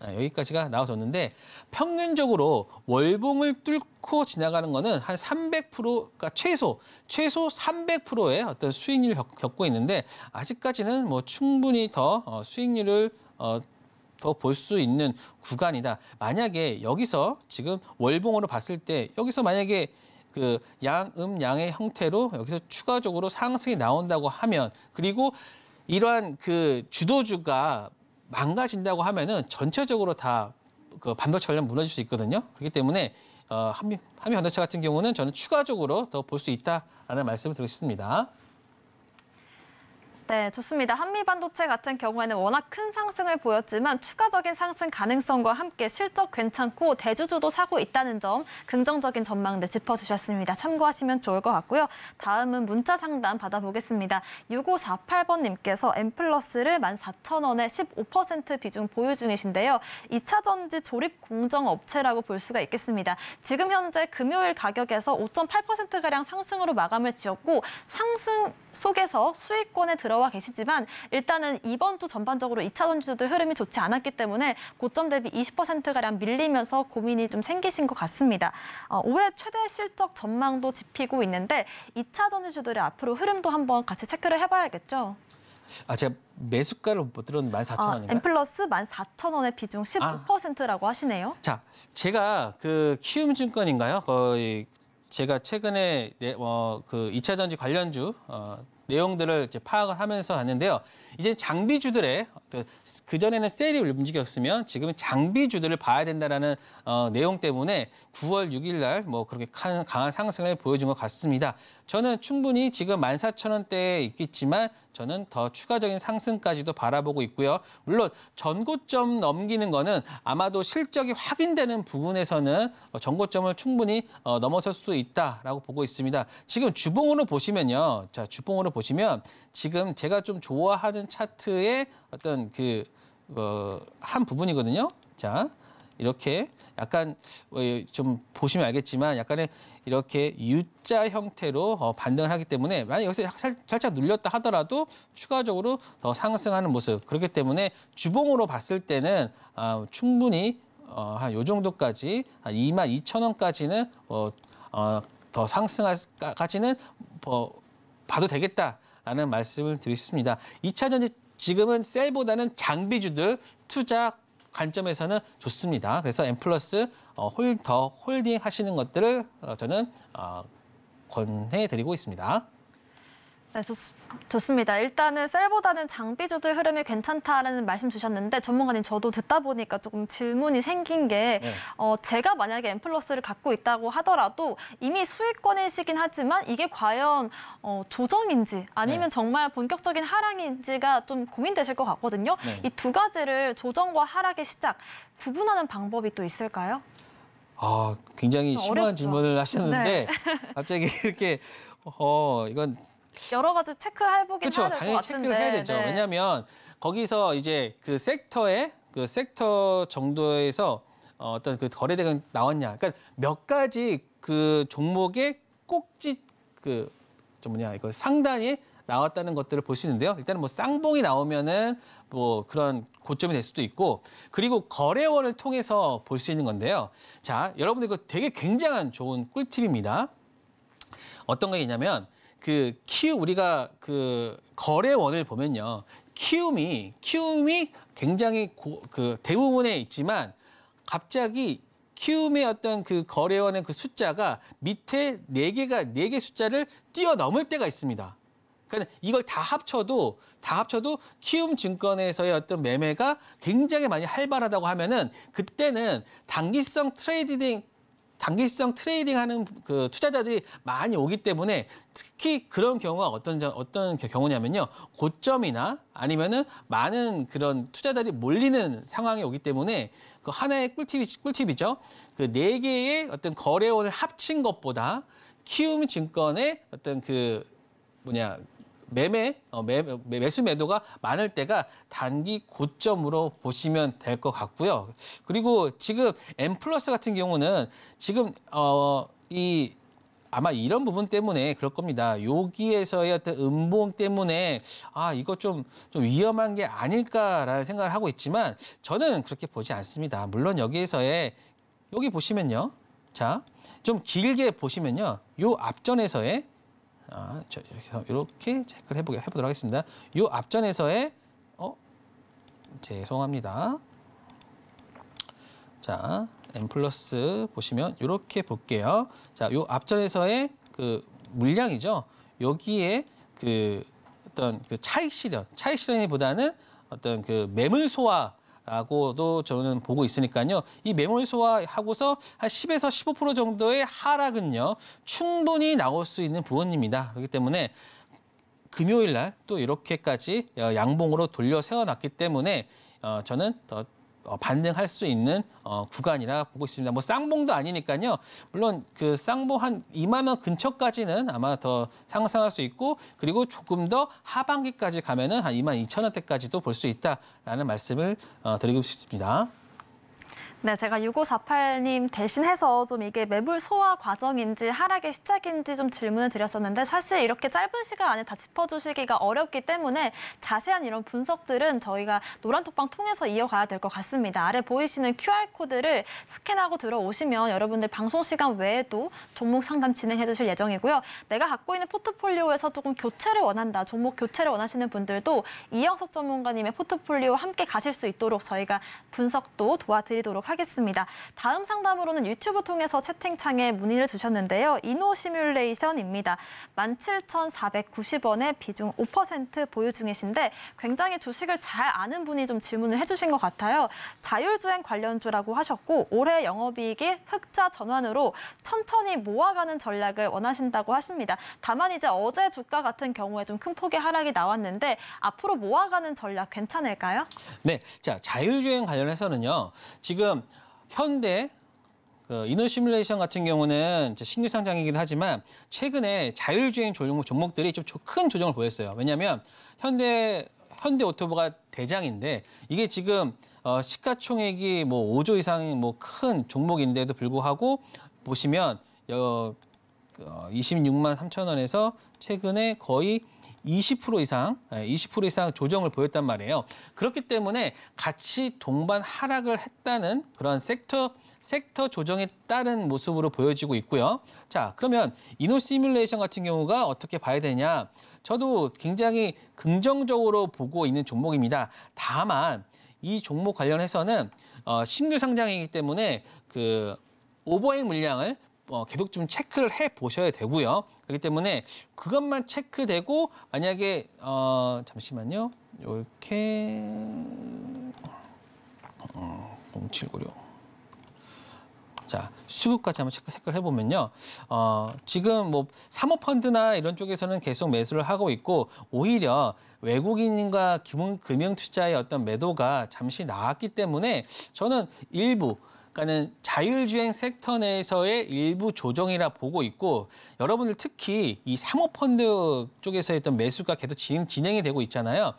아, 여기까지가 나와줬는데 평균적으로 월봉을 뚫고 지나가는 거는 한 300%가 그러니까 최소 최소 300%의 어떤 수익률을 겪, 고 있는데 아직까지는 뭐 충분히 더 어, 수익률을 어, 더볼 수 있는 구간이다. 만약에 여기서 지금 월봉으로 봤을 때 여기서 만약에 그 양, 음, 양의 형태로 여기서 추가적으로 상승이 나온다고 하면 그리고 이러한 그 주도주가 망가진다고 하면은 전체적으로 다 그 반도체 관련 무너질 수 있거든요. 그렇기 때문에 어, 한미, 한미 반도체 같은 경우는 저는 추가적으로 더 볼 수 있다라는 말씀을 드리고 싶습니다. 네, 좋습니다. 한미반도체 같은 경우에는 워낙 큰 상승을 보였지만 추가적인 상승 가능성과 함께 실적 괜찮고 대주주도 사고 있다는 점 긍정적인 전망들 짚어주셨습니다. 참고하시면 좋을 것 같고요. 다음은 문자 상담 받아보겠습니다. 6548번님께서 엠플러스를 14,000원에 15% 비중 보유 중이신데요. 2차전지 조립 공정 업체라고 볼 수가 있겠습니다. 지금 현재 금요일 가격에서 5.8%가량 상승으로 마감을 지었고 상승 속에서 수익권에 들어 들어와 계시지만 일단은 이번 주 전반적으로 2차 전지주들 흐름이 좋지 않았기 때문에 고점 대비 20%가량 밀리면서 고민이 좀 생기신 것 같습니다. 어, 올해 최대 실적 전망도 짚히고 있는데 2차 전지주들의 앞으로 흐름도 한번 같이 체크를 해봐야겠죠. 아 제가 매수가를 못 들었는 14,000원인가요? 아, 엠플러스 14,000원의 비중 19%라고 아. 하시네요. 자, 제가 그 키움증권인가요? 거의 제가 최근에 네, 어, 그 2차 전지 관련주 어, 내용들을 이제 파악을 하면서 갔는데요. 이제 장비주들의 그 전에는 셀이 움직였으면 지금은 장비주들을 봐야 된다라는 어, 내용 때문에 9월 6일 날 뭐 그렇게 강한 상승을 보여준 것 같습니다. 저는 충분히 지금 14,000원대에 있겠지만 저는 더 추가적인 상승까지도 바라보고 있고요. 물론 전고점 넘기는 거는 아마도 실적이 확인되는 부분에서는 어, 전고점을 충분히 어, 넘어설 수도 있다라고 보고 있습니다. 지금 주봉으로 보시면요. 자, 주봉으로 보시면 지금 제가 좀 좋아하는 차트에 어떤 그, 어, 한 부분이거든요. 자, 이렇게 약간 어, 좀 보시면 알겠지만 약간의 이렇게 U자 형태로 어, 반등을 하기 때문에 만약 여기서 살짝 눌렸다 하더라도 추가적으로 더 상승하는 모습 그렇기 때문에 주봉으로 봤을 때는 아, 충분히 어, 한 요 정도까지 한 2만 2천 원까지는 어, 어, 더 상승할까지는 어, 봐도 되겠다라는 말씀을 드리겠습니다. 2차 전지 지금은 셀보다는 장비주들 투자 관점에서는 좋습니다. 그래서 M 플러스 어, 홀더 홀딩 하시는 것들을 어, 저는 어, 권해드리고 있습니다. 네, 좋습니다. 좋습니다. 일단은 셀보다는 장비주들 흐름이 괜찮다라는 말씀 주셨는데 전문가님 저도 듣다 보니까 조금 질문이 생긴 게 네. 어, 제가 만약에 엠플러스를 갖고 있다고 하더라도 이미 수익권이시긴 하지만 이게 과연 어, 조정인지 아니면 네. 정말 본격적인 하락인지가 좀 고민되실 것 같거든요. 네. 이두 가지를 조정과 하락의 시작 구분하는 방법이 또 있을까요? 아 굉장히 심한 어렵죠. 질문을 하셨는데 네. 갑자기 이렇게 어 이건 여러 가지 체크를 해보긴 그쵸, 해야 될것 같은데. 체크를 해야 되죠. 네. 왜냐하면 거기서 이제 그섹터에그 섹터 정도에서 어, 어떤 그 거래대금 나왔냐. 그러니까 몇 가지 그 종목의 꼭지 그저 뭐냐 이거 상단이 나왔다는 것들을 볼 수 있는데요. 일단은 뭐 쌍봉이 나오면은 뭐 그런 고점이 될 수도 있고 그리고 거래원을 통해서 볼 수 있는 건데요. 자, 여러분들 이거 되게 굉장한 좋은 꿀팁입니다. 어떤 게 있냐면 그 키움 우리가 그 거래원을 보면요. 키움이 키움이 굉장히 고, 그 대부분에 있지만 갑자기 키움의 어떤 그 거래원의 그 숫자가 밑에 네 개가 네 개 숫자를 뛰어넘을 때가 있습니다. 그러니까 이걸 다 합쳐도 다 합쳐도 키움 증권에서의 어떤 매매가 굉장히 많이 활발하다고 하면은 그때는 단기성 트레이딩 단기시장 트레이딩하는 그 투자자들이 많이 오기 때문에 특히 그런 경우가 어떤 어떤 경우냐면요 고점이나 아니면은 많은 그런 투자자들이 몰리는 상황이 오기 때문에 그 하나의 꿀팁이 꿀팁이죠 그 네 개의 어떤 거래원을 합친 것보다 키움 증권의 어떤 그 뭐냐 매매, 어, 매, 매수 매도가 많을 때가 단기 고점으로 보시면 될 것 같고요. 그리고 지금 M 플러스 같은 경우는 지금 어, 이 아마 이런 부분 때문에 그럴 겁니다. 여기에서의 어떤 음봉 때문에 아 이거 좀 좀 위험한 게 아닐까라는 생각을 하고 있지만 저는 그렇게 보지 않습니다. 물론 여기에서의 여기 보시면요, 자 좀 길게 보시면요, 요 앞전에서의 아, 저, 이렇게 체크를 해보게, 해보도록 하겠습니다. 이 앞전에서의 어? 죄송합니다. 자, n 플러스 보시면 이렇게 볼게요. 자, 이 앞전에서의 그 물량이죠. 여기에 그 어떤 그 차익 실현, 차익 실현이보다는 어떤 그 매물 소화 라고도 저는 보고 있으니까요. 이 매물 소화하고서 한 10에서 15% 정도의 하락은요. 충분히 나올 수 있는 부분입니다. 그렇기 때문에 금요일 날 또 이렇게까지 어, 양봉으로 돌려 세워놨기 때문에 어, 저는 더 어, 반등할 수 있는 어, 구간이라 보고 있습니다. 뭐 쌍봉도 아니니까요. 물론 그 쌍봉 한 2만 원 근처까지는 아마 더 상승할 수 있고 그리고 조금 더 하반기까지 가면은 한 2만 2천 원대까지도 볼 수 있다라는 말씀을 어, 드리고 싶습니다. 네, 제가 6548님 대신해서 좀 이게 매물 소화 과정인지 하락의 시작인지 좀 질문을 드렸었는데 사실 이렇게 짧은 시간 안에 다 짚어주시기가 어렵기 때문에 자세한 이런 분석들은 저희가 노란톡방 통해서 이어가야 될 것 같습니다. 아래 보이시는 QR코드를 스캔하고 들어오시면 여러분들 방송 시간 외에도 종목 상담 진행해 주실 예정이고요. 내가 갖고 있는 포트폴리오에서 조금 교체를 원한다, 종목 교체를 원하시는 분들도 이영석 전문가님의 포트폴리오 함께 가실 수 있도록 저희가 분석도 도와드리도록 하겠습니다. 하겠습니다. 다음 상담으로는 유튜브 통해서 채팅창에 문의를 주셨는데요. 이노 시뮬레이션입니다. 17,490원에 비중 5% 보유 중이신데 굉장히 주식을 잘 아는 분이 좀 질문을 해주신 것 같아요. 자율주행 관련주라고 하셨고 올해 영업이익이 흑자 전환으로 천천히 모아가는 전략을 원하신다고 하십니다. 다만 이제 어제 주가 같은 경우에 좀 큰 폭의 하락이 나왔는데 앞으로 모아가는 전략 괜찮을까요? 네, 자 자율주행 관련해서는요. 지금 현대 그 이너 시뮬레이션 같은 경우는 신규 상장이기도 하지만 최근에 자율주행 종목, 종목 들이 좀 큰 조정을 보였어요. 왜냐하면 현대 현대 오토보가 대장인데 이게 지금 어, 시가총액이 뭐 5조 이상 뭐 큰 종목인데도 불구하고 보시면 어, 26만 그, 어, 3천 원에서 최근에 거의 20% 이상, 20% 예, 이상 조정을 보였단 말이에요. 그렇기 때문에 같이 동반 하락을 했다는 그런 섹터 섹터 조정에 따른 모습으로 보여지고 있고요. 자, 그러면 이노 시뮬레이션 같은 경우가 어떻게 봐야 되냐? 저도 굉장히 긍정적으로 보고 있는 종목입니다. 다만 이 종목 관련해서는 어, 신규 상장이기 때문에 그 오버행 물량을 어, 계속 좀 체크를 해 보셔야 되고요. 그렇기 때문에 그것만 체크되고 만약에 어, 잠시만요. 이렇게 0796. 어, 자, 수급까지 한번 체크, 체크를 해보면요. 어, 지금 뭐 사모펀드나 이런 쪽에서는 계속 매수를 하고 있고 오히려 외국인과 금융, 금융 투자의 어떤 매도가 잠시 나왔기 때문에 저는 일부 그러니까는 자율주행 섹터 내에서의 일부 조정이라 보고 있고 여러분들 특히 이사모펀드 쪽에서 했던 매수가 계속 진, 진행이 되고 있잖아요.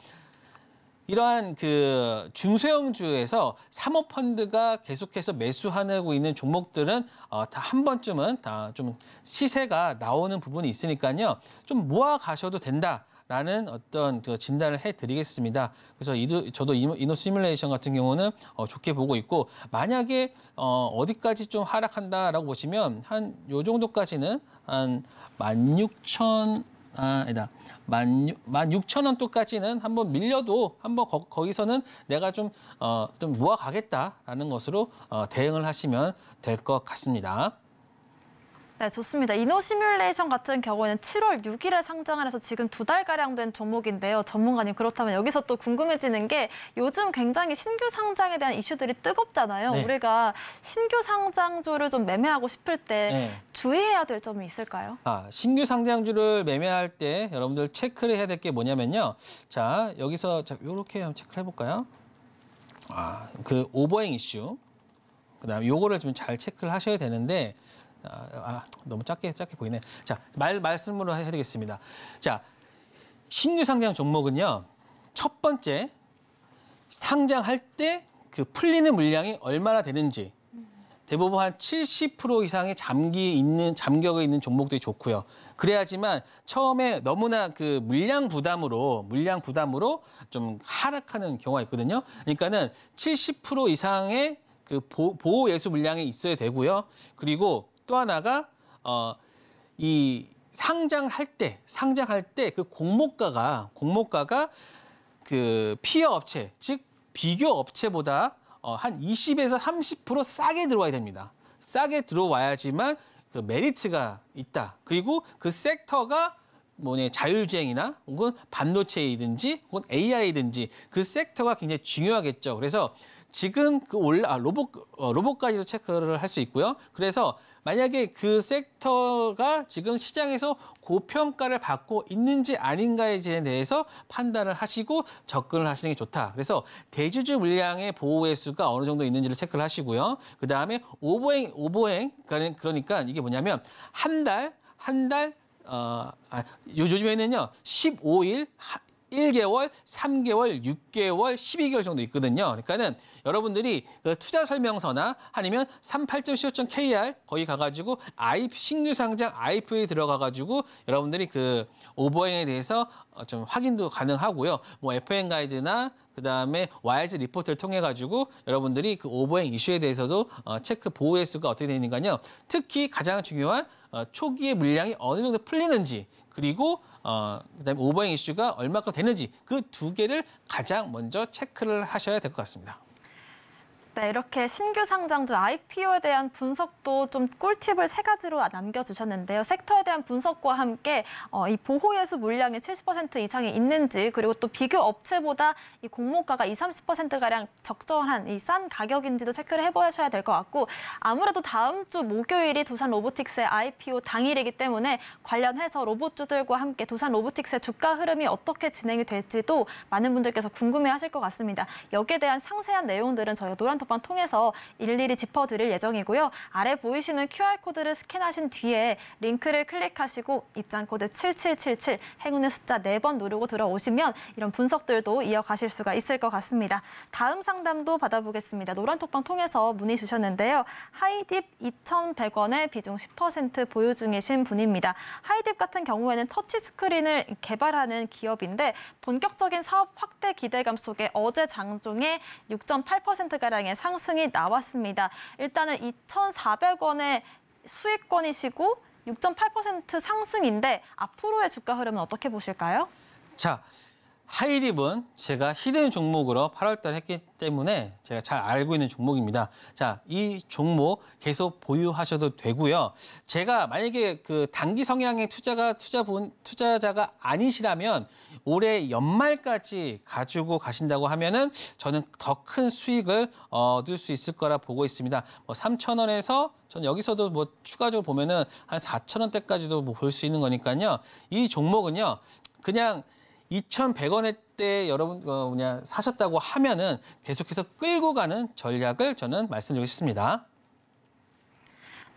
이러한 그 중소형주에서 사모펀드가 계속해서 매수하고 있는 종목들은 어, 다 한 번쯤은 다 좀 시세가 나오는 부분이 있으니까요. 좀 모아 가셔도 된다. 라는 어떤 그 진단을 해드리겠습니다. 그래서 이도, 저도 이노 시뮬레이션 같은 경우는 어, 좋게 보고 있고 만약에 어, 어디까지 좀 하락한다라고 보시면 한 요 정도까지는 한16,000 아, 아니다. 만, 만 육천 원 또까지는 한번 밀려도 한번 거, 기서는 내가 좀, 어, 좀 모아가겠다라는 것으로 어, 대응을 하시면 될 것 같습니다. 네, 좋습니다. 이노 시뮬레이션 같은 경우에는 7월 6일에 상장을 해서 지금 두 달가량 된 종목인데요. 전문가님, 그렇다면 여기서 또 궁금해지는 게 요즘 굉장히 신규 상장에 대한 이슈들이 뜨겁잖아요. 네. 우리가 신규 상장주를 좀 매매하고 싶을 때 네. 주의해야 될 점이 있을까요? 아, 신규 상장주를 매매할 때 여러분들 체크를 해야 될 게 뭐냐면요. 자, 여기서 자, 요렇게 한번 체크를 해볼까요? 아, 그 오버행 이슈. 그다음에 요거를 좀 잘 체크를 하셔야 되는데 아, 아, 너무 작게 작게 보이네. 자, 말 말씀으로 해 드리겠습니다. 자, 신규 상장 종목은요. 첫 번째 상장할 때 그 풀리는 물량이 얼마나 되는지 대부분 한 70% 이상의 잠기 있는 잠격에 있는 종목들이 좋고요. 그래야지만 처음에 너무나 그 물량 부담으로 물량 부담으로 좀 하락하는 경우가 있거든요. 그러니까는 70% 이상의 그 보호 예수 물량이 있어야 되고요. 그리고 또 하나가 어, 이 상장할 때 상장할 때 그 공모가가 공모가가 그 피어 업체 즉 비교 업체보다 어, 한 20에서 30% 싸게 들어와야 됩니다. 싸게 들어와야지만 그 메리트가 있다. 그리고 그 섹터가 뭐냐 자율주행이나 혹은 반도체이든지 혹은 AI든지 그 섹터가 굉장히 중요하겠죠. 그래서 지금 그 올라 아, 로봇 어, 로봇까지도 체크를 할 수 있고요. 그래서 만약에 그 섹터가 지금 시장에서 고평가를 받고 있는지 아닌가에 대해서 판단을 하시고 접근을 하시는 게 좋다. 그래서 대주주 물량의 보호 횟수가 어느 정도 있는지를 체크를 하시고요. 그다음에 오버행 오버행 그러니까 이게 뭐냐면 한 달, 한 달, 어, 아, 요즘에는요, 15일, 1개월, 3개월, 6개월, 12개월 정도 있거든요. 그러니까는 여러분들이 그 투자 설명서나 아니면 38.15.kr 거기 가가지고 아이 신규 상장 IPO에 들어가가지고 여러분들이 그 오버행에 대해서 어, 좀 확인도 가능하고요. 뭐 FN 가이드나 그 다음에 y 이 리포트를 통해 가지고 여러분들이 그 오버행 이슈에 대해서도 어, 체크 보호 횟수가 어떻게 되는가요? 특히 가장 중요한 어, 초기의 물량이 어느 정도 풀리는지 그리고 어, 그다음에 오버행 이슈가 얼마큼 되는지 그 두 개를 가장 먼저 체크를 하셔야 될 것 같습니다. 네, 이렇게 신규 상장주 IPO에 대한 분석도 좀 꿀팁을 세 가지로 남겨주셨는데요. 섹터에 대한 분석과 함께 어, 이 보호예수 물량이 70% 이상이 있는지 그리고 또 비교 업체보다 이 공모가가 20, 30%가량 적절한 이 싼 가격인지도 체크를 해보셔야 될 것 같고 아무래도 다음 주 목요일이 두산 로보틱스의 IPO 당일이기 때문에 관련해서 로봇주들과 함께 두산 로보틱스의 주가 흐름이 어떻게 진행이 될지도 많은 분들께서 궁금해하실 것 같습니다. 여기에 대한 상세한 내용들은 저희 가 노란 단톡방 통해서 일일이 짚어드릴 예정이고요. 아래 보이시는 QR코드를 스캔하신 뒤에 링크를 클릭하시고 입장코드 7777 행운의 숫자 4번 누르고 들어오시면 이런 분석들도 이어가실 수가 있을 것 같습니다. 다음 상담도 받아보겠습니다. 노란톡방 통해서 문의 주셨는데요. 하이딥 2,100원의 비중 10% 보유 중이신 분입니다. 하이딥 같은 경우에는 터치스크린을 개발하는 기업인데 본격적인 사업 확대 기대감 속에 어제 장중에 6.8%가량의 상승이 나왔습니다. 일단은 2,400원의 수익권이시고 6.8% 상승인데 앞으로의 주가 흐름은 어떻게 보실까요? 자, 하이딥은 제가 히든 종목으로 8월달 했기 때문에 제가 잘 알고 있는 종목입니다. 자, 이 종목 계속 보유하셔도 되고요. 제가 만약에 그 단기 성향의 투자가 투자 본 투자자가 아니시라면 올해 연말까지 가지고 가신다고 하면은 저는 더 큰 수익을 얻을 수 있을 거라 보고 있습니다. 뭐 3천 원에서 전 여기서도 뭐 추가적으로 보면은 한 4천 원대까지도 뭐 볼 수 있는 거니까요. 이 종목은요. 그냥 2,100원에 때 여러분 어, 뭐냐 사셨다고 하면은 계속해서 끌고 가는 전략을 저는 말씀드리고 싶습니다.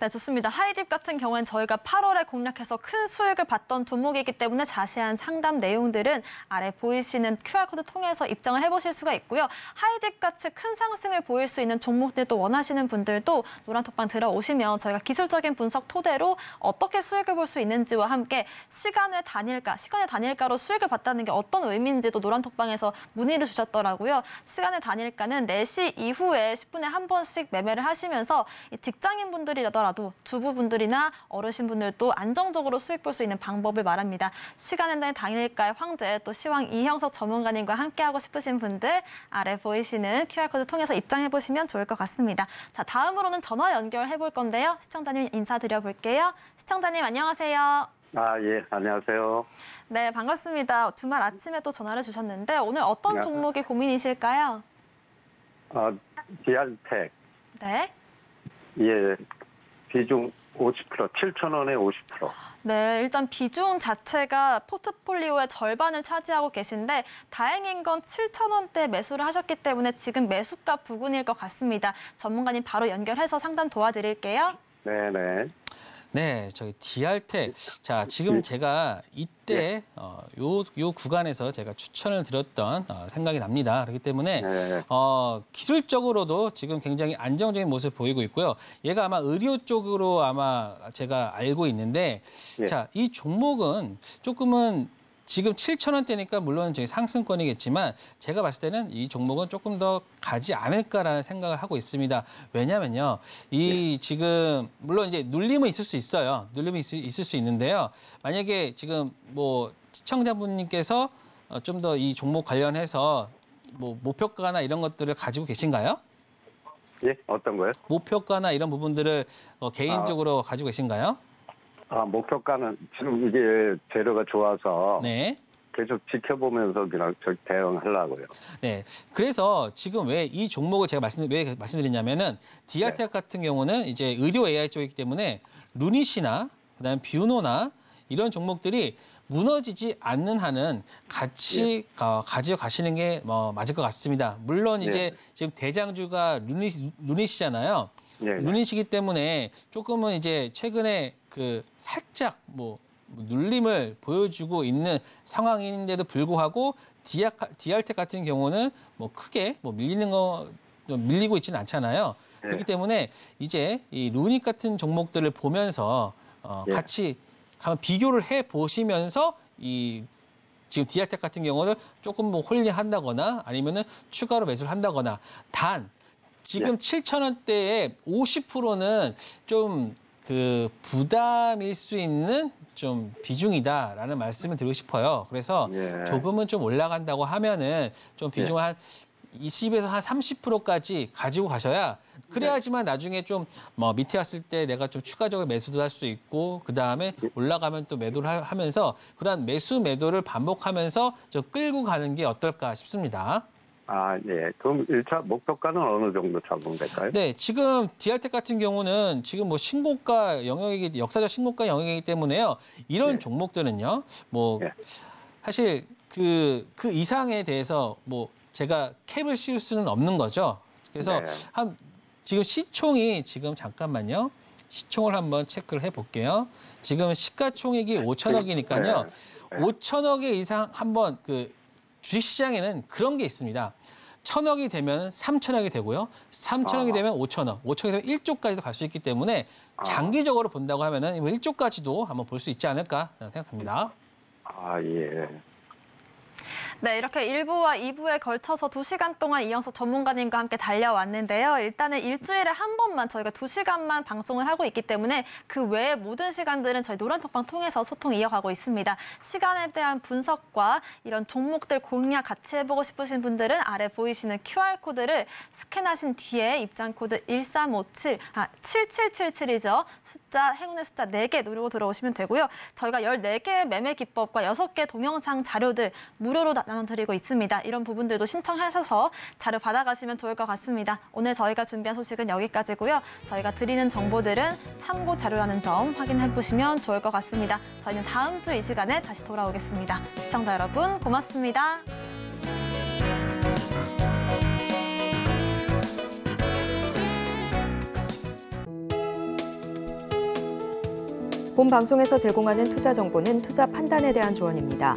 네, 좋습니다. 하이딥 같은 경우엔 저희가 8월에 공략해서 큰 수익을 봤던 종목이기 때문에 자세한 상담 내용들은 아래 보이시는 QR코드 통해서 입장을 해보실 수가 있고요. 하이딥 같이 큰 상승을 보일 수 있는 종목들도 원하시는 분들도 노란톡방 들어오시면 저희가 기술적인 분석 토대로 어떻게 수익을 볼 수 있는지와 함께 시간의 단일가, 시간의 단일가로 수익을 봤다는 게 어떤 의미인지도 노란톡방에서 문의를 주셨더라고요. 시간의 단일가는 4시 이후에 10분에 한 번씩 매매를 하시면서 직장인분들이라더라도 하더라도 주부분들이나 어르신분들도 안정적으로 수익 볼 수 있는 방법을 말합니다. 시간은날 당일가의 황제 또 시황 이형석 전문가님과 함께하고 싶으신 분들 아래 보이시는 QR코드 통해서 입장해보시면 좋을 것 같습니다. 자 다음으로는 전화 연결해볼 건데요. 시청자님 인사드려볼게요. 시청자님 안녕하세요. 아, 예, 안녕하세요. 네, 반갑습니다. 주말 아침에 또 전화를 주셨는데 오늘 어떤 네. 종목이 고민이실까요? 아, 디알텍 네. 예, 비중 50%, 7천 원에 50%. 네, 일단 비중 자체가 포트폴리오의 절반을 차지하고 계신데 다행인 건 7천 원대 매수를 하셨기 때문에 지금 매수가 부근일 것 같습니다. 전문가님 바로 연결해서 상담 도와드릴게요. 네, 네. 네, 저희 디알텍. 자, 지금 예. 제가 이때 예. 어, 요, 요 구간에서 제가 추천을 드렸던 어, 생각이 납니다. 그렇기 때문에 네. 어, 기술적으로도 지금 굉장히 안정적인 모습 을 보이고 있고요. 얘가 아마 의료 쪽으로 아마 제가 알고 있는데 예. 자, 이 종목은 조금은 지금 7천 원대니까 물론 저희 상승권이겠지만 제가 봤을 때는 이 종목은 조금 더 가지 않을까라는 생각을 하고 있습니다. 왜냐면요. 이 네. 지금 물론 이제 눌림은 있을 수 있어요. 눌림이 있을 수 있는데요. 만약에 지금 뭐 시청자분님께서 어, 좀더 이 종목 관련해서 뭐 목표가나 이런 것들을 가지고 계신가요? 예, 어떤 거요? 예 목표가나 이런 부분들을 어, 개인적으로 아... 가지고 계신가요? 아, 목표가는 지금 이게 재료가 좋아서 네. 계속 지켜보면서 그냥 대응하려고요. 네. 그래서 지금 왜 이 종목을 제가 말씀 왜 말씀드리냐면은 디아텍 네. 같은 경우는 이제 의료 AI 쪽이기 때문에 루니시나 그다음 비우노나 이런 종목들이 무너지지 않는 한은 같이 예. 어, 가져 가시는 게 뭐 맞을 것 같습니다. 물론 이제 예. 지금 대장주가 루니 루니시잖아요. 예, 네, 네. 루니시기 때문에 조금은 이제 최근에 그 살짝 뭐 눌림을 보여주고 있는 상황인데도 불구하고 디아, 디알텍 같은 경우는 뭐 크게 뭐 밀리는 거 밀리고 있지는 않잖아요. 네. 그렇기 때문에 이제 이 루닉 같은 종목들을 보면서 어, 네. 같이 한번 비교를 해 보시면서 이 지금 디아텍 같은 경우는 조금 뭐 홀리한다거나 아니면은 추가로 매수를 한다거나 단 지금 네. 7천 원대에 50%는 좀그 부담일 수 있는 좀 비중이다라는 말씀을 드리고 싶어요. 그래서 예. 조금은 좀 올라간다고 하면은 좀 비중을 예. 한 20에서 한 30%까지 가지고 가셔야 그래야지만 네. 나중에 좀 뭐 밑에 왔을 때 내가 좀 추가적으로 매수도 할 수 있고 그 다음에 예. 올라가면 또 매도를 하, 면서 그런 매수 매도를 반복하면서 좀 끌고 가는 게 어떨까 싶습니다. 아, 예. 그럼 1차 목표가는 어느 정도 잡으 될까요? 네, 지금 디알텍 같은 경우는 지금 뭐 신고가 영역이기 역사적 신고가 영역이기 때문에요. 이런 예. 종목들은요. 뭐 예. 사실 그그 그 이상에 대해서 뭐 제가 캡을 씌울 수는 없는 거죠. 그래서 네. 한 지금 시총이 지금 잠깐만요. 시총을 한번 체크를 해 볼게요. 지금 시가총액이 5천억이니까요. 네. 네. 5천억에 이상 한번 그 주식시장에는 그런 게 있습니다. 천억이 되면 삼천억이 되고요. 삼천억이 아. 되면 오천억, 오천억이 되면 일조까지도 갈 수 있기 때문에 아. 장기적으로 본다고 하면은 뭐 일조까지도 한번 볼 수 있지 않을까 생각합니다. 아 예. 네, 이렇게 1부와 2부에 걸쳐서 2시간 동안 이영석 전문가님과 함께 달려왔는데요. 일단은 일주일에 한 번만 저희가 2시간만 방송을 하고 있기 때문에 그 외의 모든 시간들은 저희 노란톡방 통해서 소통 이어가고 있습니다. 시간에 대한 분석과 이런 종목들 공략 같이 해보고 싶으신 분들은 아래 보이시는 QR코드를 스캔하신 뒤에 입장코드 1357, 아, 7777이죠. 숫자, 행운의 숫자 4개 누르고 들어오시면 되고요. 저희가 14개의 매매 기법과 6개 동영상 자료들 무료 무료로 나눠드리고 있습니다. 이런 부분들도 신청하셔서 자료 받아가시면 좋을 것 같습니다. 오늘 저희가 준비한 소식은 여기까지고요. 저희가 드리는 정보들은 참고 자료라는 점 확인해 보시면 좋을 것 같습니다. 저희는 다음 주 이 시간에 다시 돌아오겠습니다. 시청자 여러분 고맙습니다. 본 방송에서 제공하는 투자 정보는 투자 판단에 대한 조언입니다.